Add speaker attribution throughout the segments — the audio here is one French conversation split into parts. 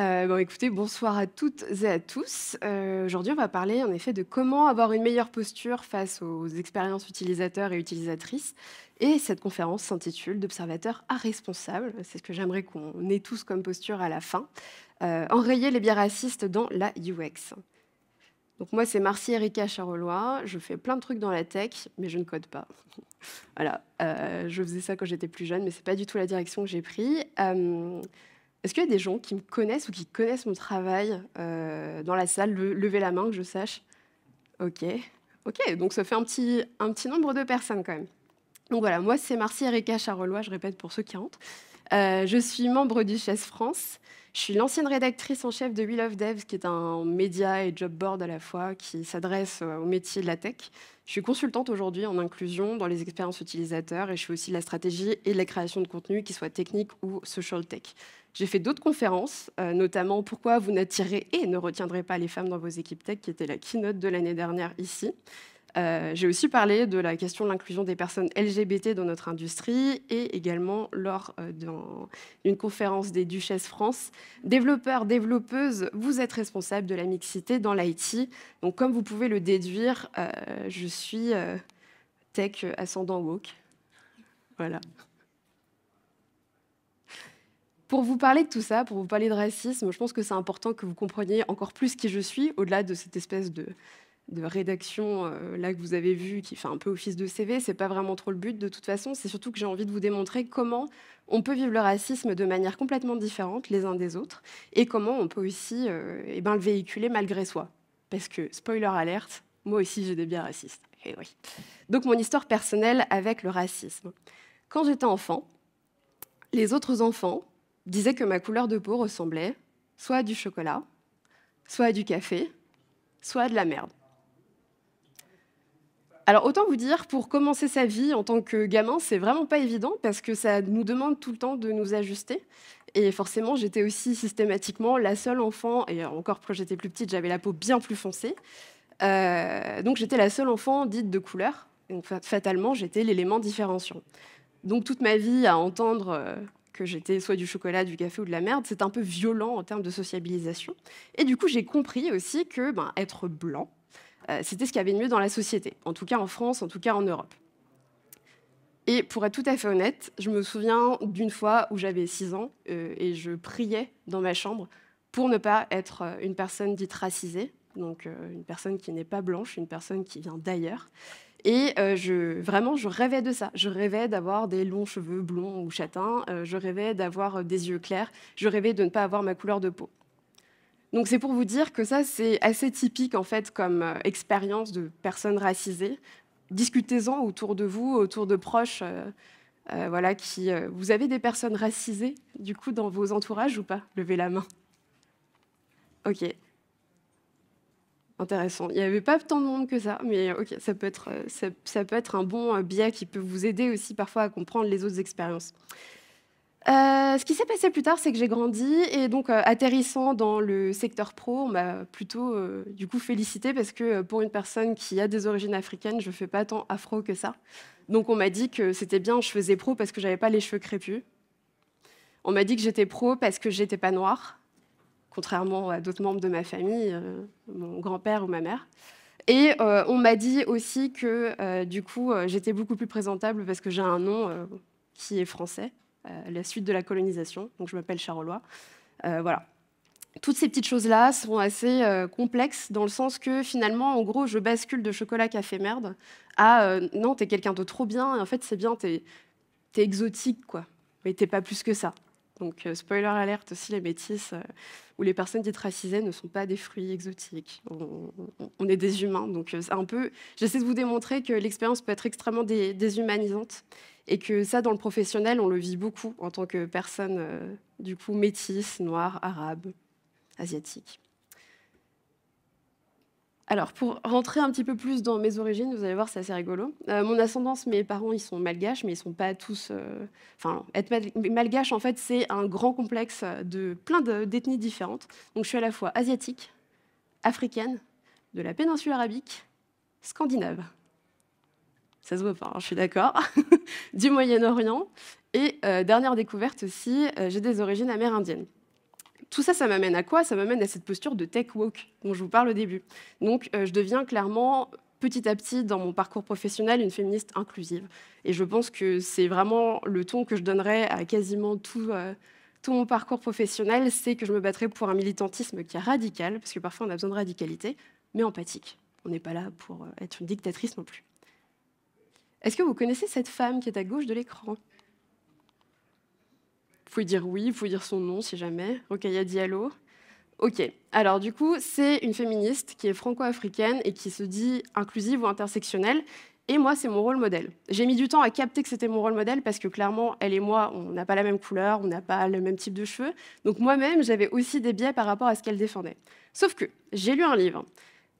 Speaker 1: Euh, bon, écoutez, bonsoir à toutes et à tous. Euh, aujourd'hui, on va parler en effet de comment avoir une meilleure posture face aux expériences utilisateurs et utilisatrices. Et cette conférence s'intitule D'observateur à responsable. C'est ce que j'aimerais qu'on ait tous comme posture à la fin. Euh, enrayer les biais racistes dans la UX. Donc moi, c'est marcie Erika Charolois. Je fais plein de trucs dans la tech, mais je ne code pas. voilà, je faisais ça quand j'étais plus jeune, mais c'est pas du tout la direction que j'ai prise. Est-ce qu'il y a des gens qui me connaissent ou qui connaissent mon travail euh, dans la salle lever Levez la main que je sache. Ok, ok, donc ça fait un petit, un petit nombre de personnes quand même. Donc voilà, moi c'est Marcie Erika Charolois, je répète pour ceux qui rentrent. Euh, je suis membre du Chess France. Je suis l'ancienne rédactrice en chef de Wheel of Devs, qui est un média et job board à la fois qui s'adresse euh, au métier de la tech. Je suis consultante aujourd'hui en inclusion dans les expériences utilisateurs et je fais aussi la stratégie et la création de contenu, qui soit technique ou social tech. J'ai fait d'autres conférences, euh, notamment Pourquoi vous n'attirez et ne retiendrez pas les femmes dans vos équipes tech, qui était la keynote de l'année dernière ici. Euh, j'ai aussi parlé de la question de l'inclusion des personnes LGBT dans notre industrie et également lors euh, d'une conférence des Duchesses France. Développeurs, développeuses, vous êtes responsables de la mixité dans l'IT. Donc comme vous pouvez le déduire, euh, je suis tech ascendant woke. Voilà pour vous parler de tout ça, pour vous parler de racisme, je pense que c'est important que vous compreniez encore plus qui je suis, au-delà de cette espèce de de rédaction euh, là que vous avez vu qui fait un peu office de CV, c'est pas vraiment trop le but de toute façon, c'est surtout que j'ai envie de vous démontrer comment on peut vivre le racisme de manière complètement différente les uns des autres et comment on peut aussi euh, eh ben, le véhiculer malgré soi. Parce que, spoiler alerte, moi aussi j'ai des biens racistes. Et eh oui. Donc mon histoire personnelle avec le racisme. Quand j'étais enfant, les autres enfants disaient que ma couleur de peau ressemblait soit à du chocolat, soit à du café, soit à de la merde. Alors autant vous dire, pour commencer sa vie en tant que gamin, c'est vraiment pas évident parce que ça nous demande tout le temps de nous ajuster. Et forcément, j'étais aussi systématiquement la seule enfant, et encore quand j'étais plus petite, j'avais la peau bien plus foncée. Euh, donc j'étais la seule enfant dite de couleur. Donc fatalement, j'étais l'élément différenciant. Donc toute ma vie à entendre euh, que j'étais soit du chocolat, du café ou de la merde, c'est un peu violent en termes de sociabilisation. Et du coup, j'ai compris aussi que ben, être blanc, euh, c'était ce qu'il avait de mieux dans la société, en tout cas en France, en tout cas en Europe. Et pour être tout à fait honnête, je me souviens d'une fois où j'avais 6 ans euh, et je priais dans ma chambre pour ne pas être euh, une personne dite racisée, donc une personne qui n'est pas blanche, une personne qui vient d'ailleurs. Et vraiment, je rêvais de ça. Je rêvais d'avoir des longs cheveux blonds ou châtains, je rêvais d'avoir des yeux clairs, je rêvais de ne pas avoir ma couleur de peau. Donc c'est pour vous dire que ça, c'est assez typique en fait comme euh, expérience de personnes racisées. Discutez-en autour de vous, autour de proches. Euh, euh, voilà, qui, vous avez des personnes racisées, du coup, dans vos entourages ou pas Levez la main. Ok. Intéressant. Il n'y avait pas tant de monde que ça, mais ok, ça peut être, ça peut être un bon biais qui peut vous aider aussi parfois à comprendre les autres expériences. Euh, ce qui s'est passé plus tard, c'est que j'ai grandi et donc euh, atterrissant dans le secteur pro, on m'a plutôt euh, du coup félicité parce que pour une personne qui a des origines africaines, je fais pas tant afro que ça. Donc on m'a dit que c'était bien, je faisais pro parce que j'avais pas les cheveux crépus. On m'a dit que j'étais pro parce que j'étais pas noire, contrairement à d'autres membres de ma famille, mon grand-père ou ma mère. Et on m'a dit aussi que du coup j'étais beaucoup plus présentable parce que j'ai un nom qui est français. Euh, la suite de la colonisation. Donc je m'appelle Charolois. Euh, voilà. Toutes ces petites choses-là sont assez euh, complexes dans le sens que finalement, en gros, je bascule de chocolat café merde à non, t'es quelqu'un de trop bien. en fait, c'est bien, t'es es exotique, quoi. Mais t'es pas plus que ça. Donc, spoiler alerte aussi, les métis ou les personnes dites racisées ne sont pas des fruits exotiques. On, est des humains. Donc, un peu. J'essaie de vous démontrer que l'expérience peut être extrêmement déshumanisante et que ça, dans le professionnel, on le vit beaucoup en tant que personne, euh, du coup, métisse, noire, arabe, asiatique. Alors, pour rentrer un petit peu plus dans mes origines, vous allez voir, c'est assez rigolo. Euh, mon ascendance, mes parents, ils sont malgaches, mais ils ne sont pas tous. Euh, enfin, être malgache, en fait, c'est un grand complexe de plein d'ethnies différentes. Donc, je suis à la fois asiatique, africaine, de la péninsule arabique, scandinave ça se voit pas, hein, je suis d'accord, du Moyen-Orient. Et euh, dernière découverte aussi, euh, j'ai des origines amérindiennes. Tout ça, ça m'amène à quoi Ça m'amène à cette posture de tech woke dont je vous parle au début. Donc, euh, je deviens clairement petit à petit dans mon parcours professionnel une féministe inclusive. Et je pense que c'est vraiment le ton que je donnerais à quasiment tout, tout mon parcours professionnel, c'est que je me battrai pour un militantisme qui est radical, parce que parfois on a besoin de radicalité, mais empathique. On n'est pas là pour être une dictatrice non plus. Est-ce que vous connaissez cette femme qui est à gauche de l'écran Vous pouvez dire oui, vous dire son nom si jamais. Rokaya Diallo. Ok, alors du coup, c'est une féministe qui est franco-africaine et qui se dit inclusive ou intersectionnelle. Et moi, c'est mon rôle modèle. J'ai mis du temps à capter que c'était mon rôle modèle parce que clairement, elle et moi, on n'a pas la même couleur, on n'a pas le même type de cheveux. Donc moi-même, j'avais aussi des biais par rapport à ce qu'elle défendait. Sauf que j'ai lu un livre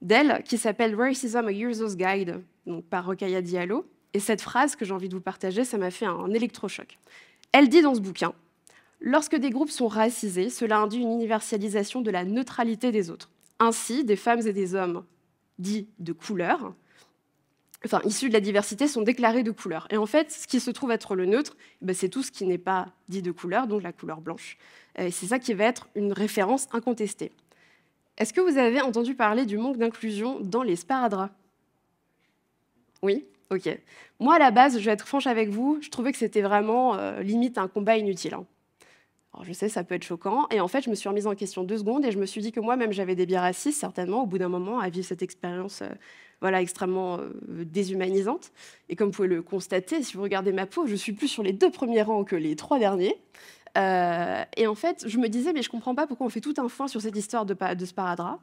Speaker 1: d'elle qui s'appelle Racism, a User's Guide, donc par Rokaya Diallo, et cette phrase que j'ai envie de vous partager, ça m'a fait un électrochoc. Elle dit dans ce bouquin Lorsque des groupes sont racisés, cela induit une universalisation de la neutralité des autres. Ainsi, des femmes et des hommes dits de couleur, enfin issus de la diversité, sont déclarés de couleur. Et en fait, ce qui se trouve être le neutre, ben, c'est tout ce qui n'est pas dit de couleur, donc la couleur blanche. Euh, et c'est ça qui va être une référence incontestée. Est-ce que vous avez entendu parler du manque d'inclusion dans les sparadraps Oui Ok. Moi, à la base, je vais être franche avec vous, je trouvais que c'était vraiment euh, limite un combat inutile. Hein. Alors, je sais, ça peut être choquant. Et en fait, je me suis remise en question deux secondes et je me suis dit que moi-même, j'avais des biais racistes, certainement, au bout d'un moment, à vivre cette expérience euh, voilà, extrêmement euh, déshumanisante. Et comme vous pouvez le constater, si vous regardez ma peau, je suis plus sur les deux premiers rangs que les trois derniers. et en fait, je me disais, mais je comprends pas pourquoi on fait tout un foin sur cette histoire de, de sparadrap,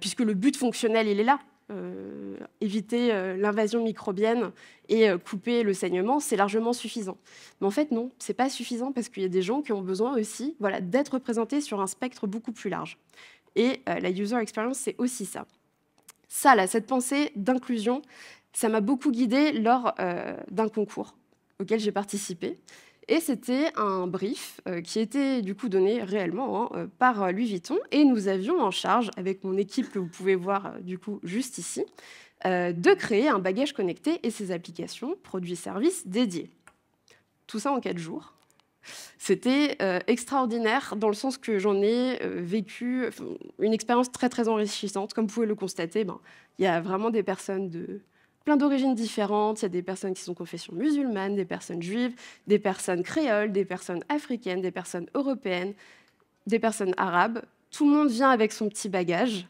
Speaker 1: puisque le but fonctionnel, il est là. Euh, éviter euh, l'invasion microbienne et euh, couper le saignement, c'est largement suffisant. Mais en fait, non, c'est pas suffisant parce qu'il y a des gens qui ont besoin aussi voilà, d'être représentés sur un spectre beaucoup plus large. Et la user experience, c'est aussi ça. Ça, là, cette pensée d'inclusion, ça m'a beaucoup guidée lors d'un concours auquel j'ai participé. Et c'était un brief euh, qui était du coup donné réellement hein, euh, par euh, Louis Vuitton. Et nous avions en charge, avec mon équipe que vous pouvez voir du coup juste ici, de créer un bagage connecté et ses applications, produits, services dédiés. Tout ça en quatre jours. C'était extraordinaire dans le sens que j'en ai vécu une expérience très très enrichissante. Comme vous pouvez le constater, ben, il y a vraiment des personnes de, plein d'origines différentes. Il y a des personnes qui sont confession musulmane, des personnes juives, des personnes créoles, des personnes africaines, des personnes européennes, des personnes arabes. Tout le monde vient avec son petit bagage,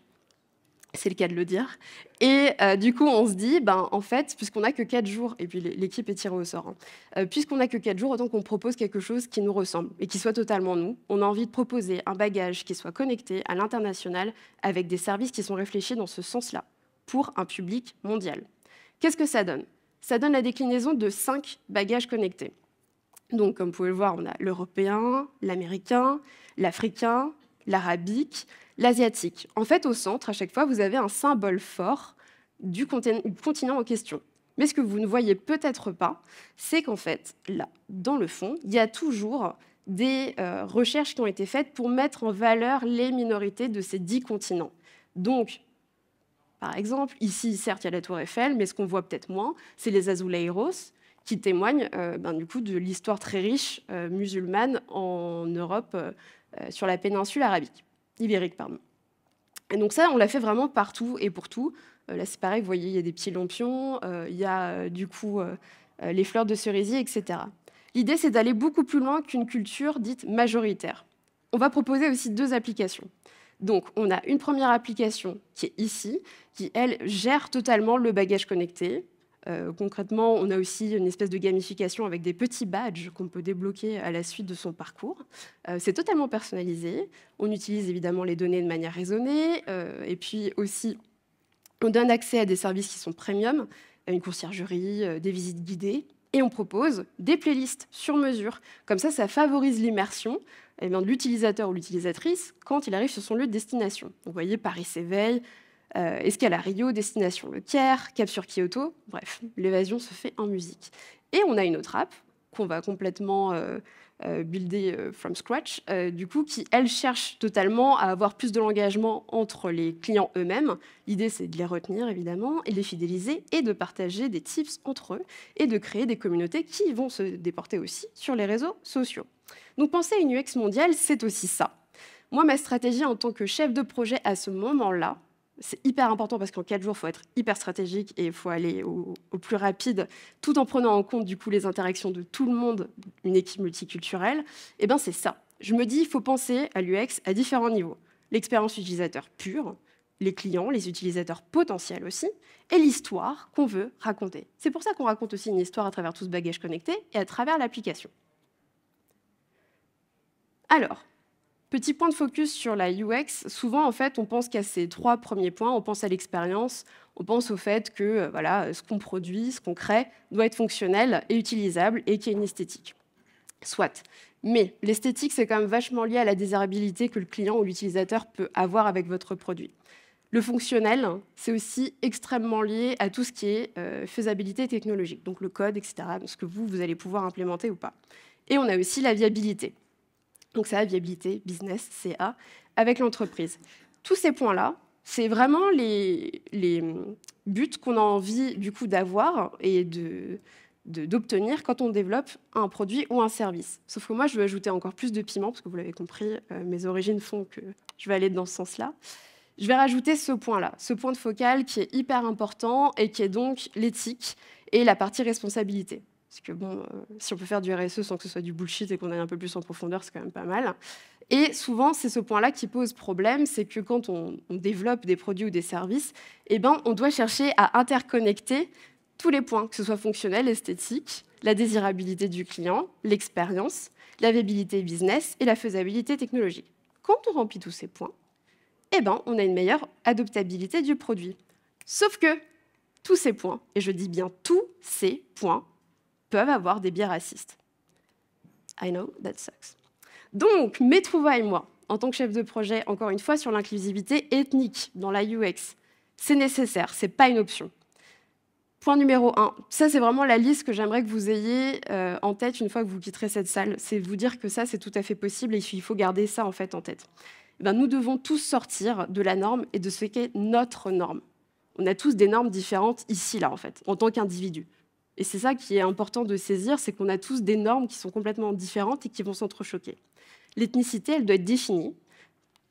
Speaker 1: c'est le cas de le dire. Et euh, du coup, on se dit, ben, en fait, puisqu'on n'a que 4 jours, et puis l'équipe est tirée au sort, hein, euh, puisqu'on n'a que 4 jours, autant qu'on propose quelque chose qui nous ressemble et qui soit totalement nous. On a envie de proposer un bagage qui soit connecté à l'international avec des services qui sont réfléchis dans ce sens-là, pour un public mondial. Qu'est-ce que ça donne Ça donne la déclinaison de cinq bagages connectés. Donc, comme vous pouvez le voir, on a l'européen, l'américain, l'africain, l'arabique, l'asiatique. En fait, au centre, à chaque fois, vous avez un symbole fort du continent en question. Mais ce que vous ne voyez peut-être pas, c'est qu'en fait, là, dans le fond, il y a toujours des euh, recherches qui ont été faites pour mettre en valeur les minorités de ces dix continents. Donc, par exemple. Ici, certes, il y a la Tour Eiffel, mais ce qu'on voit peut-être moins, c'est les azulejos qui témoignent euh, ben, du coup de l'histoire très riche euh, musulmane en Europe, euh, sur la péninsule arabique, ibérique, pardon. Et donc ça, on l'a fait vraiment partout et pour tout. là, c'est pareil, vous voyez, il y a des petits lampions, il y a du coup les fleurs de cerisier, etc. L'idée, c'est d'aller beaucoup plus loin qu'une culture dite majoritaire. On va proposer aussi deux applications. Donc, on a une première application qui est ici, qui, elle, gère totalement le bagage connecté. Euh, concrètement, on a aussi une espèce de gamification avec des petits badges qu'on peut débloquer à la suite de son parcours. Euh, c'est totalement personnalisé. On utilise évidemment les données de manière raisonnée. Euh, et puis aussi, on donne accès à des services qui sont premium, une conciergerie, des visites guidées. Et on propose des playlists sur mesure. Comme ça, ça favorise l'immersion eh l'utilisateur ou l'utilisatrice quand il arrive sur son lieu de destination. vous voyez Paris-Séveille, Escalario, euh, destination Le Caire, cap sur Kyoto. Bref, l'évasion se fait en musique. Et on a une autre app qu'on va complètement euh, euh, builder from scratch, du coup, qui, elle, cherche totalement à avoir plus de l'engagement entre les clients eux-mêmes. L'idée, c'est de les retenir, évidemment, et de les fidéliser, et de partager des tips entre eux, et de créer des communautés qui vont se déporter aussi sur les réseaux sociaux. Donc penser à une UX mondiale, c'est aussi ça. Moi, ma stratégie en tant que chef de projet à ce moment-là, c'est hyper important parce qu'en quatre jours, il faut être hyper stratégique et il faut aller au, plus rapide, tout en prenant en compte du coup les interactions de tout le monde, une équipe multiculturelle. Et eh ben c'est ça. Je me dis, il faut penser à l'UX à différents niveaux. L'expérience utilisateur pure, les clients, les utilisateurs potentiels aussi, et l'histoire qu'on veut raconter. C'est pour ça qu'on raconte aussi une histoire à travers tout ce bagage connecté et à travers l'application. Alors, petit point de focus sur la UX. Souvent, en fait, on pense qu'à ces trois premiers points, on pense à l'expérience, on pense au fait que euh, voilà, ce qu'on produit, ce qu'on crée, doit être fonctionnel et utilisable et qu'il y ait une esthétique. Soit. Mais l'esthétique, c'est quand même vachement lié à la désirabilité que le client ou l'utilisateur peut avoir avec votre produit. Le fonctionnel, c'est aussi extrêmement lié à tout ce qui est euh, faisabilité technologique, donc le code, etc., ce que vous, vous allez pouvoir implémenter ou pas. Et on a aussi la viabilité donc CA viabilité, business, CA, avec l'entreprise. Tous ces points-là, c'est vraiment les, hum, buts qu'on a envie du coup d'avoir et de, d'obtenir quand on développe un produit ou un service. Sauf que moi, je veux ajouter encore plus de piment, parce que vous l'avez compris, euh, mes origines font que je vais aller dans ce sens-là. Je vais rajouter ce point-là, ce point de focal qui est hyper important et qui est donc l'éthique et la partie responsabilité. Parce que bon, euh, si on peut faire du RSE sans que ce soit du bullshit et qu'on aille un peu plus en profondeur, c'est quand même pas mal. Et souvent, c'est ce point-là qui pose problème, c'est que quand on, on, développe des produits ou des services, eh ben, on doit chercher à interconnecter tous les points, que ce soit fonctionnel, esthétique, la désirabilité du client, l'expérience, la viabilité business et la faisabilité technologique. Quand on remplit tous ces points, eh ben, on a une meilleure adoptabilité du produit. Sauf que tous ces points, et je dis bien tous ces points, peuvent avoir des biais racistes. I know, that sucks. Donc, mes trouvailles, moi, en tant que chef de projet, encore une fois, sur l'inclusivité ethnique dans la UX, c'est nécessaire, c'est pas une option. Point numéro un, ça c'est vraiment la liste que j'aimerais que vous ayez euh, en tête une fois que vous quitterez cette salle, c'est vous dire que ça c'est tout à fait possible et il faut garder ça en fait en tête. Eh ben nous devons tous sortir de la norme et de ce qu'est notre norme. On a tous des normes différentes ici, là, en fait, en tant qu'individu. Et c'est ça qui est important de saisir, c'est qu'on a tous des normes qui sont complètement différentes et qui vont s'entrechoquer. L'ethnicité, elle doit être définie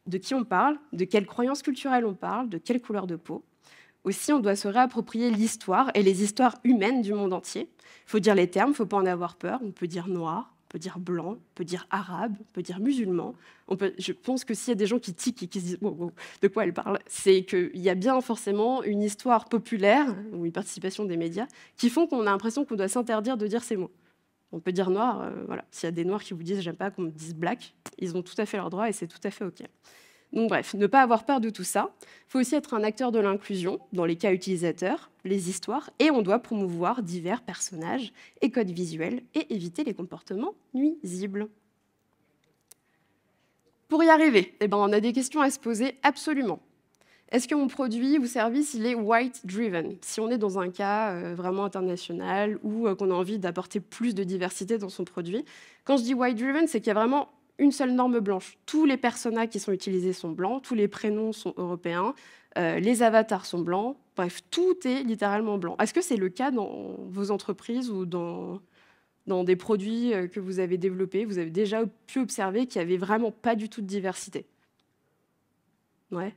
Speaker 1: de qui on parle, de quelle croyance culturelle on parle, de quelle couleur de peau. Aussi, on doit se réapproprier l'histoire et les histoires humaines du monde entier. Il faut dire les termes, il ne faut pas en avoir peur. On peut dire noir, on peut dire blanc, on peut dire arabe, on peut dire musulman. je pense que s'il y a des gens qui tiquent et qui se disent de quoi elle parle, c'est qu'il y a bien forcément une histoire populaire ou une participation des médias qui font qu'on a l'impression qu'on doit s'interdire de dire ces mots. On peut dire noir, euh, voilà. S'il y a des noirs qui vous disent j'aime pas qu'on me dise black, ils ont tout à fait leur droit et c'est tout à fait OK. Donc bref, ne pas avoir peur de tout ça. Il faut aussi être un acteur de l'inclusion dans les cas utilisateurs, les histoires, et on doit promouvoir divers personnages et codes visuels et éviter les comportements nuisibles. Pour y arriver, eh ben, on a des questions à se poser absolument. Est-ce que mon produit ou service il est white driven Si on est dans un cas euh, vraiment international ou euh, qu'on a envie d'apporter plus de diversité dans son produit, quand je dis white driven, c'est qu'il y a vraiment une seule norme blanche. Tous les personas qui sont utilisés sont blancs, tous les prénoms sont européens, euh, les avatars sont blancs, bref, tout est littéralement blanc. Est-ce que c'est le cas dans vos entreprises ou dans, des produits euh, que vous avez développés Vous avez déjà pu observer qu'il n'y avait vraiment pas du tout de diversité Ouais.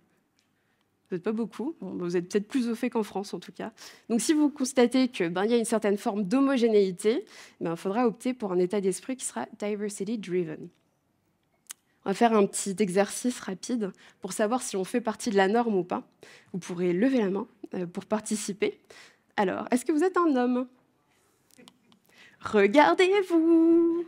Speaker 1: Vous n'êtes pas beaucoup. vous êtes peut-être plus au fait qu'en France, en tout cas. Donc, si vous constatez qu'il ben, y a une certaine forme d'homogénéité, il ben, faudra opter pour un état d'esprit qui sera diversity driven. On va faire un petit exercice rapide pour savoir si on fait partie de la norme ou pas. Vous pourrez lever la main euh, pour participer. Alors, est-ce que vous êtes un homme Regardez-vous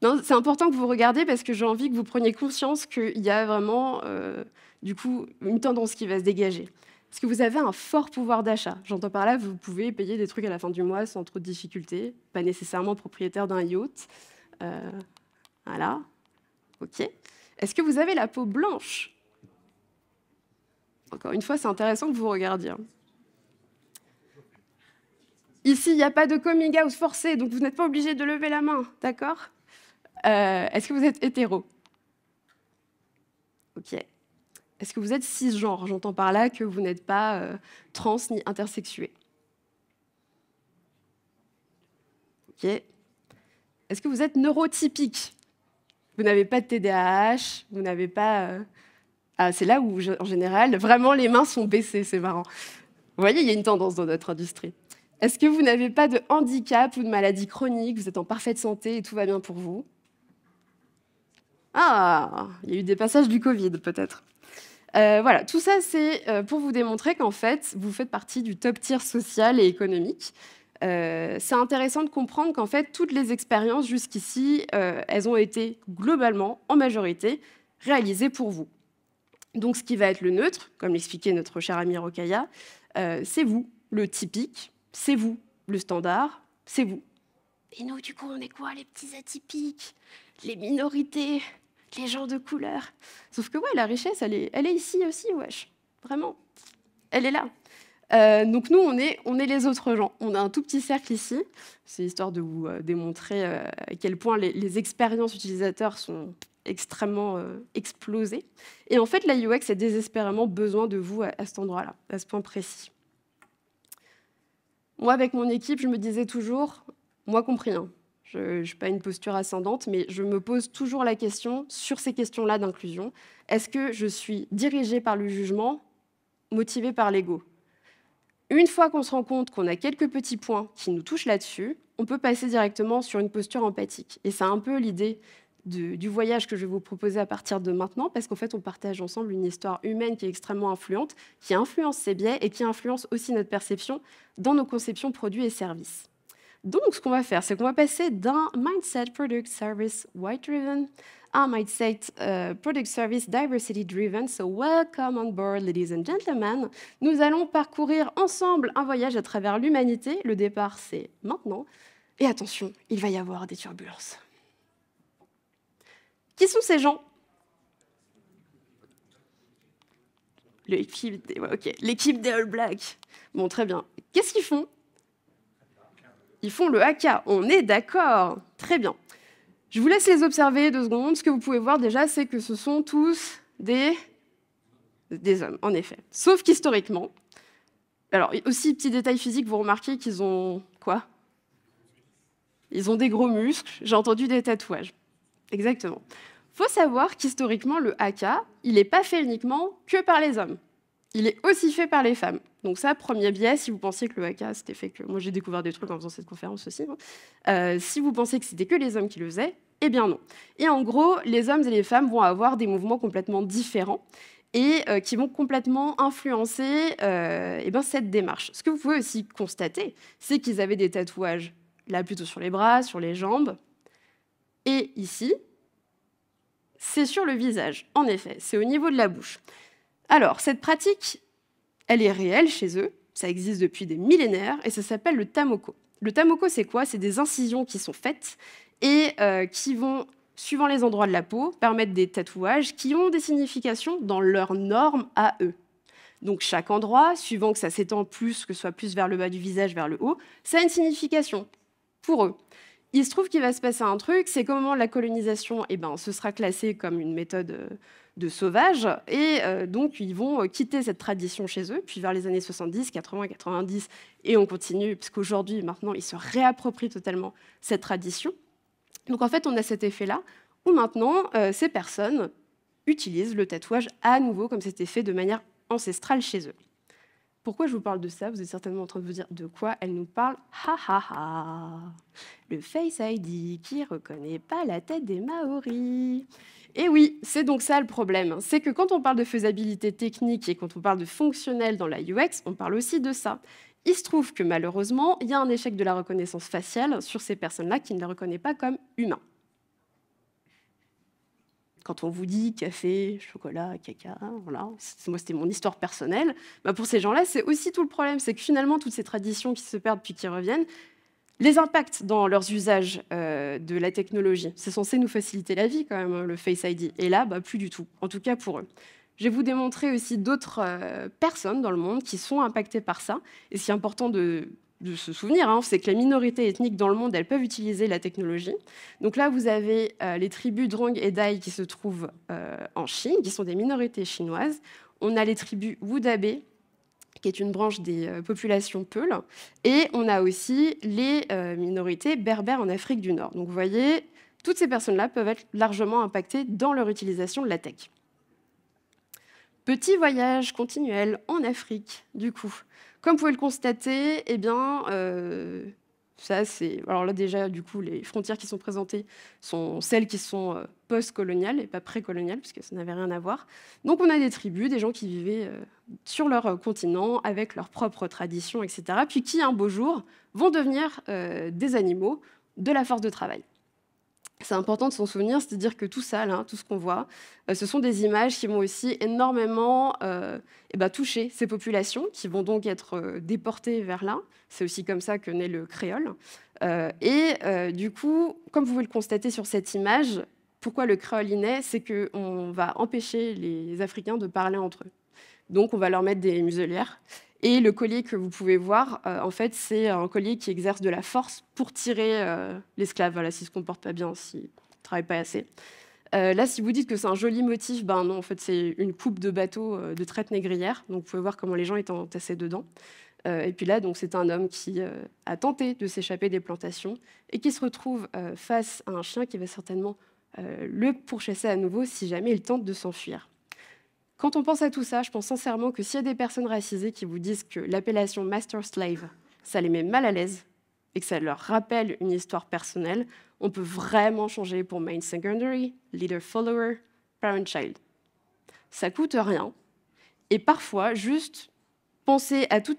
Speaker 1: Non, c'est important que vous regardiez parce que j'ai envie que vous preniez conscience qu'il y a vraiment, euh, du coup, une tendance qui va se dégager. Parce que vous avez un fort pouvoir d'achat. J'entends par là, vous pouvez payer des trucs à la fin du mois sans trop de difficultés, pas nécessairement propriétaire d'un yacht. Euh, voilà ok Est-ce que vous avez la peau blanche Encore une fois, c'est intéressant que vous regardiez. Hein. Ici, il n'y a pas de coming out forcé, donc vous n'êtes pas obligé de lever la main, d'accord euh, Est-ce que vous êtes hétéro Ok. Est-ce que vous êtes cisgenre J'entends par là que vous n'êtes pas euh, trans ni intersexué. Ok. Est-ce que vous êtes neurotypique vous n'avez pas de TDAH, vous n'avez pas. Euh, ah, c'est là où, en général, vraiment les mains sont baissées, c'est marrant. Vous voyez, il y a une tendance dans notre industrie. Est-ce que vous n'avez pas de handicap ou de maladie chronique Vous êtes en parfaite santé et tout va bien pour vous Ah, il y a eu des passages du Covid, peut-être. Euh, voilà, tout ça, c'est euh, pour vous démontrer qu'en fait, vous faites partie du top tier social et économique. Euh, c'est intéressant de comprendre qu'en fait, toutes les expériences jusqu'ici, euh, elles ont été globalement, en majorité, réalisées pour vous. Donc ce qui va être le neutre, comme l'expliquait notre cher ami Rokaya, euh, c'est vous, le typique, c'est vous, le standard, c'est vous. Et nous, du coup, on est quoi Les petits atypiques, les minorités, les gens de couleur. Sauf que ouais, la richesse, elle est, elle est ici aussi, wesh. Vraiment. Elle est là. Euh, donc nous, on est, les autres gens. On a un tout petit cercle ici. C'est histoire de vous euh, démontrer euh, à quel point les, expériences utilisateurs sont extrêmement explosées. Et en fait, la UX a désespérément besoin de vous à, cet endroit-là, à ce point précis. Moi, avec mon équipe, je me disais toujours, moi compris, hein. je ne suis pas une posture ascendante, mais je me pose toujours la question sur ces questions-là d'inclusion. Est-ce que je suis dirigée par le jugement, motivée par l'ego une fois qu'on se rend compte qu'on a quelques petits points qui nous touchent là-dessus, on peut passer directement sur une posture empathique. Et c'est un peu l'idée du voyage que je vais vous proposer à partir de maintenant, parce qu'en fait, on partage ensemble une histoire humaine qui est extrêmement influente, qui influence ses biais et qui influence aussi notre perception dans nos conceptions produits et services. Donc, ce qu'on va faire, c'est qu'on va passer d'un mindset product service white driven I might say, uh, Product Service Diversity Driven. So welcome on board, ladies and gentlemen. Nous allons parcourir ensemble un voyage à travers l'humanité. Le départ, c'est maintenant. Et attention, il va y avoir des turbulences. Qui sont ces gens L'équipe des, des All Blacks. Bon, très bien. Qu'est-ce qu'ils font Ils font le AK. on est d'accord. Très bien. Je vous laisse les observer deux secondes. Ce que vous pouvez voir déjà, c'est que ce sont tous des, hommes, en effet. Sauf qu'historiquement, alors aussi petit détail physique, vous remarquez qu'ils ont quoi Ils ont des gros muscles, j'ai entendu des tatouages. Exactement. Faut savoir qu'historiquement, le AK, il n'est pas fait uniquement que par les hommes. Il est aussi fait par les femmes. Donc ça, premier biais, si vous pensiez que le haka, c'était fait que... Moi, j'ai découvert des trucs en faisant cette conférence aussi. Hein. Euh, si vous pensez que c'était que les hommes qui le faisaient, eh bien non. Et en gros, les hommes et les femmes vont avoir des mouvements complètement différents et euh, qui vont complètement influencer euh, eh ben, cette démarche. Ce que vous pouvez aussi constater, c'est qu'ils avaient des tatouages, là plutôt sur les bras, sur les jambes, et ici, c'est sur le visage, en effet, c'est au niveau de la bouche. Alors, cette pratique, elle est réelle chez eux, ça existe depuis des millénaires, et ça s'appelle le tamoko. Le tamoko, c'est quoi C'est des incisions qui sont faites et euh, qui vont, suivant les endroits de la peau, permettre des tatouages qui ont des significations dans leurs normes à eux. Donc chaque endroit, suivant que ça s'étend plus, que ce soit plus vers le bas du visage, vers le haut, ça a une signification pour eux. Il se trouve qu'il va se passer un truc, c'est qu'au moment de la colonisation, eh ben, ce sera classé comme une méthode euh, de sauvages. Et euh, donc, ils vont euh, quitter cette tradition chez eux. Puis, vers les années 70, 80, 90, et on continue, puisqu'aujourd'hui, maintenant, ils se réapproprient totalement cette tradition. Donc, en fait, on a cet effet-là, où maintenant, euh, ces personnes utilisent le tatouage à nouveau, comme c'était fait de manière ancestrale chez eux. Pourquoi je vous parle de ça Vous êtes certainement en train de vous dire de quoi elle nous parle. Ha ha ha Le Face ID qui reconnaît pas la tête des Maoris. Et eh oui, c'est donc ça le problème. Hein. C'est que quand on parle de faisabilité technique et quand on parle de fonctionnel dans la UX, on parle aussi de ça. Il se trouve que malheureusement, il y a un échec de la reconnaissance faciale sur ces personnes-là qui ne la reconnaît pas comme humain quand on vous dit café, chocolat, caca, hein, voilà, moi c'était mon histoire personnelle, bah pour ces gens-là, c'est aussi tout le problème, c'est que finalement, toutes ces traditions qui se perdent puis qui reviennent, les impacts dans leurs usages euh, de la technologie, c'est censé nous faciliter la vie quand même, hein, le Face ID. Et là, bah, plus du tout, en tout cas pour eux. Je vais vous démontrer aussi d'autres euh, personnes dans le monde qui sont impactées par ça. Et c'est important de de se souvenir, hein, c'est que les minorités ethniques dans le monde, elles peuvent utiliser la technologie. Donc là, vous avez euh, les tribus Drong et Dai qui se trouvent euh, en Chine, qui sont des minorités chinoises. On a les tribus Wudabe, qui est une branche des euh, populations Peul. Et on a aussi les minorités berbères en Afrique du Nord. Donc vous voyez, toutes ces personnes-là peuvent être largement impactées dans leur utilisation de la tech. Petit voyage continuel en Afrique, du coup. Comme vous pouvez le constater, eh bien, euh, ça c'est. Alors là déjà, du coup, les frontières qui sont présentées sont celles qui sont euh, post-coloniales et pas pré-coloniales, précoloniales, puisque ça n'avait rien à voir. Donc on a des tribus, des gens qui vivaient euh, sur leur continent avec leurs propres traditions, etc. Puis qui un beau jour vont devenir des animaux de la force de travail c'est important de s'en souvenir, c'est-à-dire que tout ça, tout ce qu'on voit, euh, ce sont des images qui vont aussi énormément euh, eh ben, toucher ces populations, qui vont donc être euh, déportées vers là. C'est aussi comme ça que naît le créole. et du coup, comme vous pouvez le constater sur cette image, pourquoi le créole y naît C'est qu'on va empêcher les Africains de parler entre eux. Donc on va leur mettre des muselières. Et le collier que vous pouvez voir, euh, en fait, c'est un collier qui exerce de la force pour tirer euh, l'esclave. Voilà, s'il se comporte pas bien, s'il travaille pas assez. Euh, là, si vous dites que c'est un joli motif, ben non, en fait, c'est une coupe de bateau de traite négrière. Donc, vous pouvez voir comment les gens étaient entassés dedans. et puis là, donc, c'est un homme qui a tenté de s'échapper des plantations et qui se retrouve face à un chien qui va certainement le pourchasser à nouveau si jamais il tente de s'enfuir. Quand on pense à tout ça, je pense sincèrement que s'il y a des personnes racisées qui vous disent que l'appellation master slave, ça les met mal à l'aise et que ça leur rappelle une histoire personnelle, on peut vraiment changer pour main secondary, leader follower, parent child. Ça coûte rien. Et parfois, juste penser à tout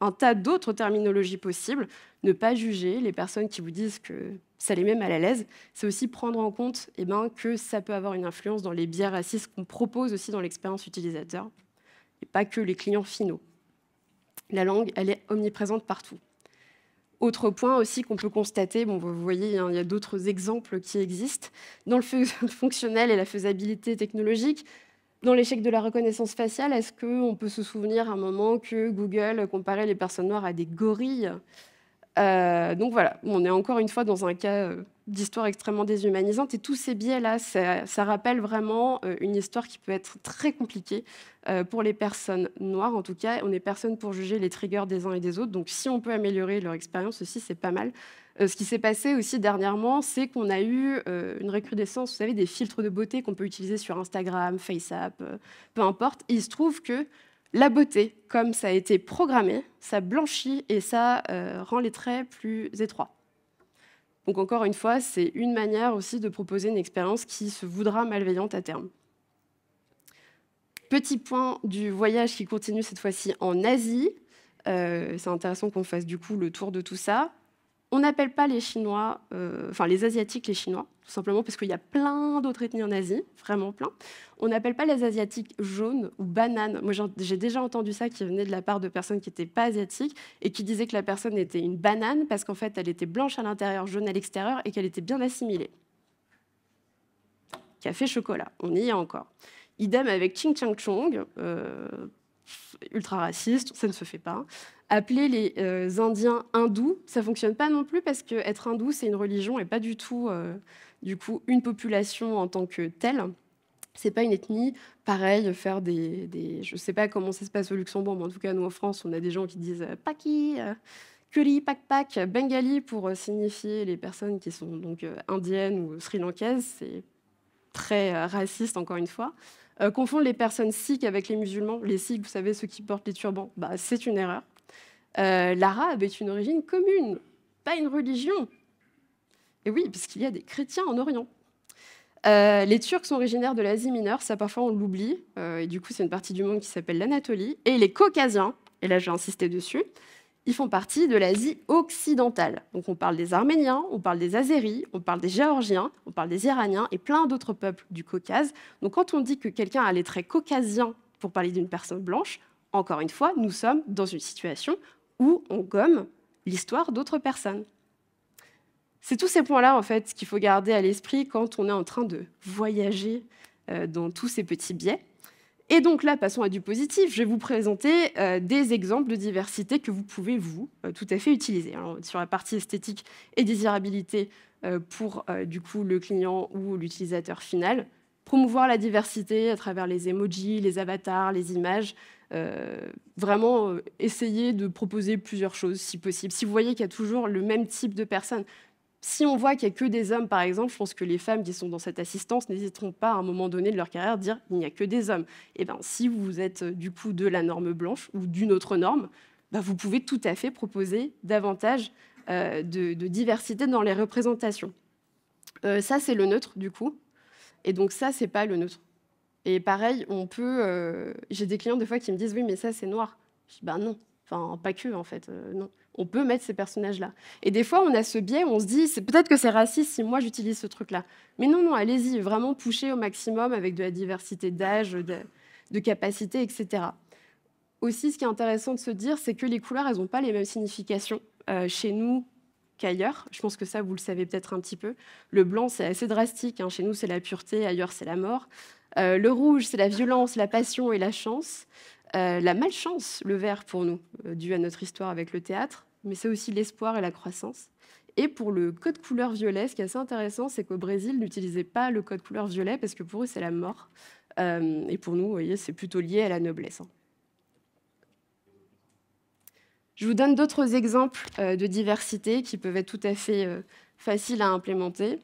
Speaker 1: un tas d'autres terminologies possibles, ne pas juger les personnes qui vous disent que ça les met mal à l'aise. C'est aussi prendre en compte eh ben, que ça peut avoir une influence dans les biais racistes qu'on propose aussi dans l'expérience utilisateur, et pas que les clients finaux. La langue, elle est omniprésente partout. Autre point aussi qu'on peut constater, bon, vous voyez, il y a d'autres exemples qui existent, dans le fonctionnel et la faisabilité technologique, dans l'échec de la reconnaissance faciale, est-ce qu'on peut se souvenir à un moment que Google comparait les personnes noires à des gorilles euh, donc voilà, on est encore une fois dans un cas euh, d'histoire extrêmement déshumanisante et tous ces biais-là, ça, rappelle vraiment euh, une histoire qui peut être très compliquée pour les personnes noires. En tout cas, on n'est personne pour juger les triggers des uns et des autres. Donc si on peut améliorer leur expérience aussi, c'est pas mal. ce qui s'est passé aussi dernièrement, c'est qu'on a eu une recrudescence, vous savez, des filtres de beauté qu'on peut utiliser sur Instagram, FaceApp, peu importe. il se trouve que la beauté, comme ça a été programmé, ça blanchit et ça euh, rend les traits plus étroits. Donc encore une fois, c'est une manière aussi de proposer une expérience qui se voudra malveillante à terme. Petit point du voyage qui continue cette fois-ci en Asie. Euh, c'est intéressant qu'on fasse du coup le tour de tout ça. On n'appelle pas les Chinois, euh, enfin les Asiatiques les Chinois, tout simplement parce qu'il y a plein d'autres ethnies en Asie, vraiment plein. On n'appelle pas les Asiatiques jaunes ou bananes. Moi, j'ai déjà entendu ça qui venait de la part de personnes qui n'étaient pas asiatiques et qui disaient que la personne était une banane parce qu'en fait, elle était blanche à l'intérieur, jaune à l'extérieur et qu'elle était bien assimilée. Café chocolat, on y est encore. Idem avec Ching Chang Chong, euh, ultra raciste, ça ne se fait pas appeler les euh, Indiens hindous, ça fonctionne pas non plus parce que être hindou, c'est une religion et pas du tout, euh, du coup, une population en tant que telle. C'est pas une ethnie. Pareil, faire des, des, Je sais pas comment ça se passe au Luxembourg, mais en tout cas, nous en France, on a des gens qui disent euh, Paki, Kuri, Pak Pak, Bengali pour signifier les personnes qui sont donc indiennes ou sri-lankaises. C'est très raciste, encore une fois. confondre les personnes sikhs avec les musulmans, les sikhs, vous savez, ceux qui portent les turbans, bah, c'est une erreur. Euh, l'arabe est une origine commune, pas une religion. Et oui, puisqu'il y a des chrétiens en Orient. Euh, les Turcs sont originaires de l'Asie mineure, ça parfois on l'oublie, euh, et du coup c'est une partie du monde qui s'appelle l'Anatolie. Et les Caucasiens, et là j'ai insisté dessus, ils font partie de l'Asie occidentale. Donc on parle des Arméniens, on parle des Azéris, on parle des Géorgiens, on parle des Iraniens et plein d'autres peuples du Caucase. Donc quand on dit que quelqu'un a les traits caucasiens pour parler d'une personne blanche, encore une fois, nous sommes dans une situation ou on gomme l'histoire d'autres personnes. C'est tous ces points-là, en fait, qu'il faut garder à l'esprit quand on est en train de voyager euh, dans tous ces petits biais. Et donc là, passons à du positif. Je vais vous présenter euh, des exemples de diversité que vous pouvez, vous, euh, tout à fait utiliser. sur la partie esthétique et désirabilité pour, du coup, le client ou l'utilisateur final, promouvoir la diversité à travers les emojis, les avatars, les images, euh, vraiment euh, essayer de proposer plusieurs choses si possible. Si vous voyez qu'il y a toujours le même type de personnes, si on voit qu'il n'y a que des hommes, par exemple, je pense que les femmes qui sont dans cette assistance n'hésiteront pas à un moment donné de leur carrière à dire il n'y a que des hommes. Et eh bien, si vous êtes euh, du coup de la norme blanche ou d'une autre norme, ben, vous pouvez tout à fait proposer davantage de, diversité dans les représentations. ça, c'est le neutre du coup. Et donc, ça, c'est pas le neutre. Et pareil, on peut. Euh, j'ai des clients des fois qui me disent oui, mais ça c'est noir. Je dis ben non, enfin pas que en fait, euh, non. On peut mettre ces personnages-là. Et des fois, on a ce biais, on se dit c'est peut-être que c'est raciste si moi j'utilise ce truc-là. Mais non, non, allez-y, vraiment pousser au maximum avec de la diversité d'âge, de, capacité, etc. Aussi, ce qui est intéressant de se dire, c'est que les couleurs, elles n'ont pas les mêmes significations euh, chez nous qu'ailleurs. Je pense que ça, vous le savez peut-être un petit peu. Le blanc, c'est assez drastique. Hein. Chez nous, c'est la pureté, ailleurs, c'est la mort. Euh, le rouge, c'est la violence, la passion et la chance. Euh, la malchance, le vert pour nous, euh, dû à notre histoire avec le théâtre, mais c'est aussi l'espoir et la croissance. Et pour le code couleur violet, ce qui est assez intéressant, c'est qu'au Brésil, n'utilisait pas le code couleur violet parce que pour eux, c'est la mort. et pour nous, c'est plutôt lié à la noblesse. Hein. Je vous donne d'autres exemples de diversité qui peuvent être tout à fait faciles à implémenter.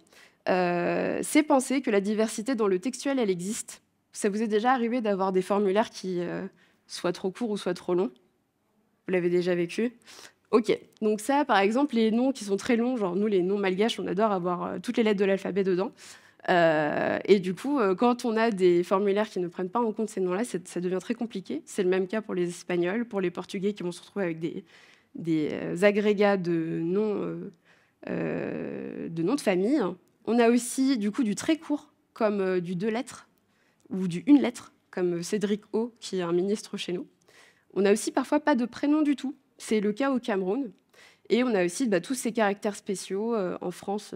Speaker 1: Euh, c'est penser que la diversité dans le textuel, elle existe. Ça vous est déjà arrivé d'avoir des formulaires qui euh, soient trop courts ou soient trop longs Vous l'avez déjà vécu Ok, donc ça, par exemple, les noms qui sont très longs, genre nous, les noms malgaches, on adore avoir euh, toutes les lettres de l'alphabet dedans. et du coup, quand on a des formulaires qui ne prennent pas en compte ces noms-là, ça devient très compliqué. C'est le même cas pour les Espagnols, pour les Portugais qui vont se retrouver avec des, agrégats de, noms de famille. On a aussi du coup du très court, comme euh, du deux lettres ou du une lettre, comme euh, Cédric O, qui est un ministre chez nous. On a aussi parfois pas de prénom du tout. C'est le cas au Cameroun. Et on a aussi bah, tous ces caractères spéciaux euh, en France.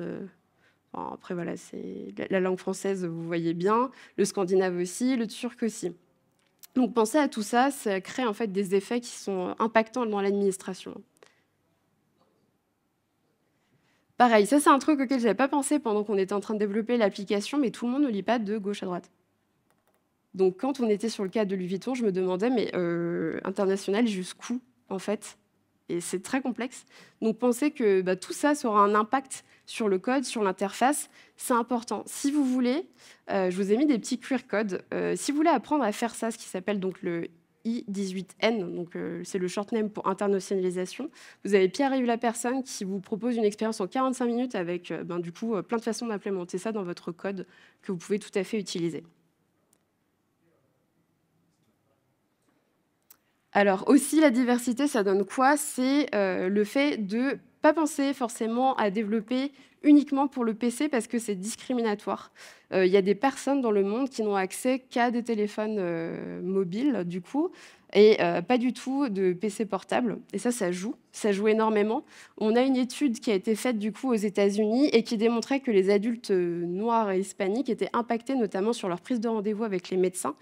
Speaker 1: après, voilà, c'est la, langue française, vous voyez bien, le scandinave aussi, le turc aussi. Donc, penser à tout ça, ça crée en fait des effets qui sont impactants dans l'administration. Pareil, ça c'est un truc auquel je n'avais pas pensé pendant qu'on était en train de développer l'application, mais tout le monde ne lit pas de gauche à droite. Donc quand on était sur le cas de Louis Vuitton, je me demandais, mais euh, international jusqu'où en fait Et c'est très complexe. Donc penser que bah, tout ça, aura un impact sur le code, sur l'interface, c'est important. Si vous voulez, euh, je vous ai mis des petits QR codes. Euh, si vous voulez apprendre à faire ça, ce qui s'appelle donc le 18 n donc euh, c'est le short name pour internationalisation. Vous avez Pierre-Yves la personne qui vous propose une expérience en 45 minutes avec euh, ben, du coup euh, plein de façons d'implémenter ça dans votre code que vous pouvez tout à fait utiliser. Alors aussi la diversité, ça donne quoi C'est le fait de pas penser forcément à développer uniquement pour le PC parce que c'est discriminatoire. Euh, il y a des personnes dans le monde qui n'ont accès qu'à des téléphones euh, mobiles, du coup, et euh, pas du tout de PC portable. Et ça, ça joue, ça joue énormément. On a une étude qui a été faite, du coup, aux États-Unis et qui démontrait que les adultes noirs et hispaniques étaient impactés, notamment sur leur prise de rendez-vous avec les médecins,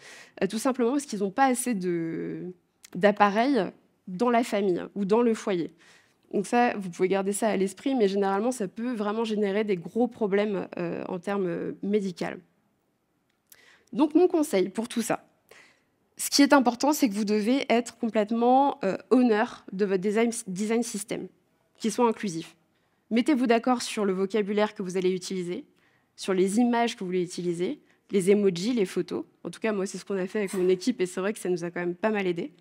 Speaker 1: tout simplement parce qu'ils n'ont pas assez d'appareils dans la famille ou dans le foyer. Donc ça, vous pouvez garder ça à l'esprit, mais généralement, ça peut vraiment générer des gros problèmes euh, en termes euh, médicaux. Donc mon conseil pour tout ça, ce qui est important, c'est que vous devez être complètement euh, honneur de votre design, design system, qui soit inclusif. Mettez-vous d'accord sur le vocabulaire que vous allez utiliser, sur les images que vous voulez utiliser, les emojis, les photos. En tout cas, moi, c'est ce qu'on a fait avec mon équipe et c'est vrai que ça nous a quand même pas mal aidé.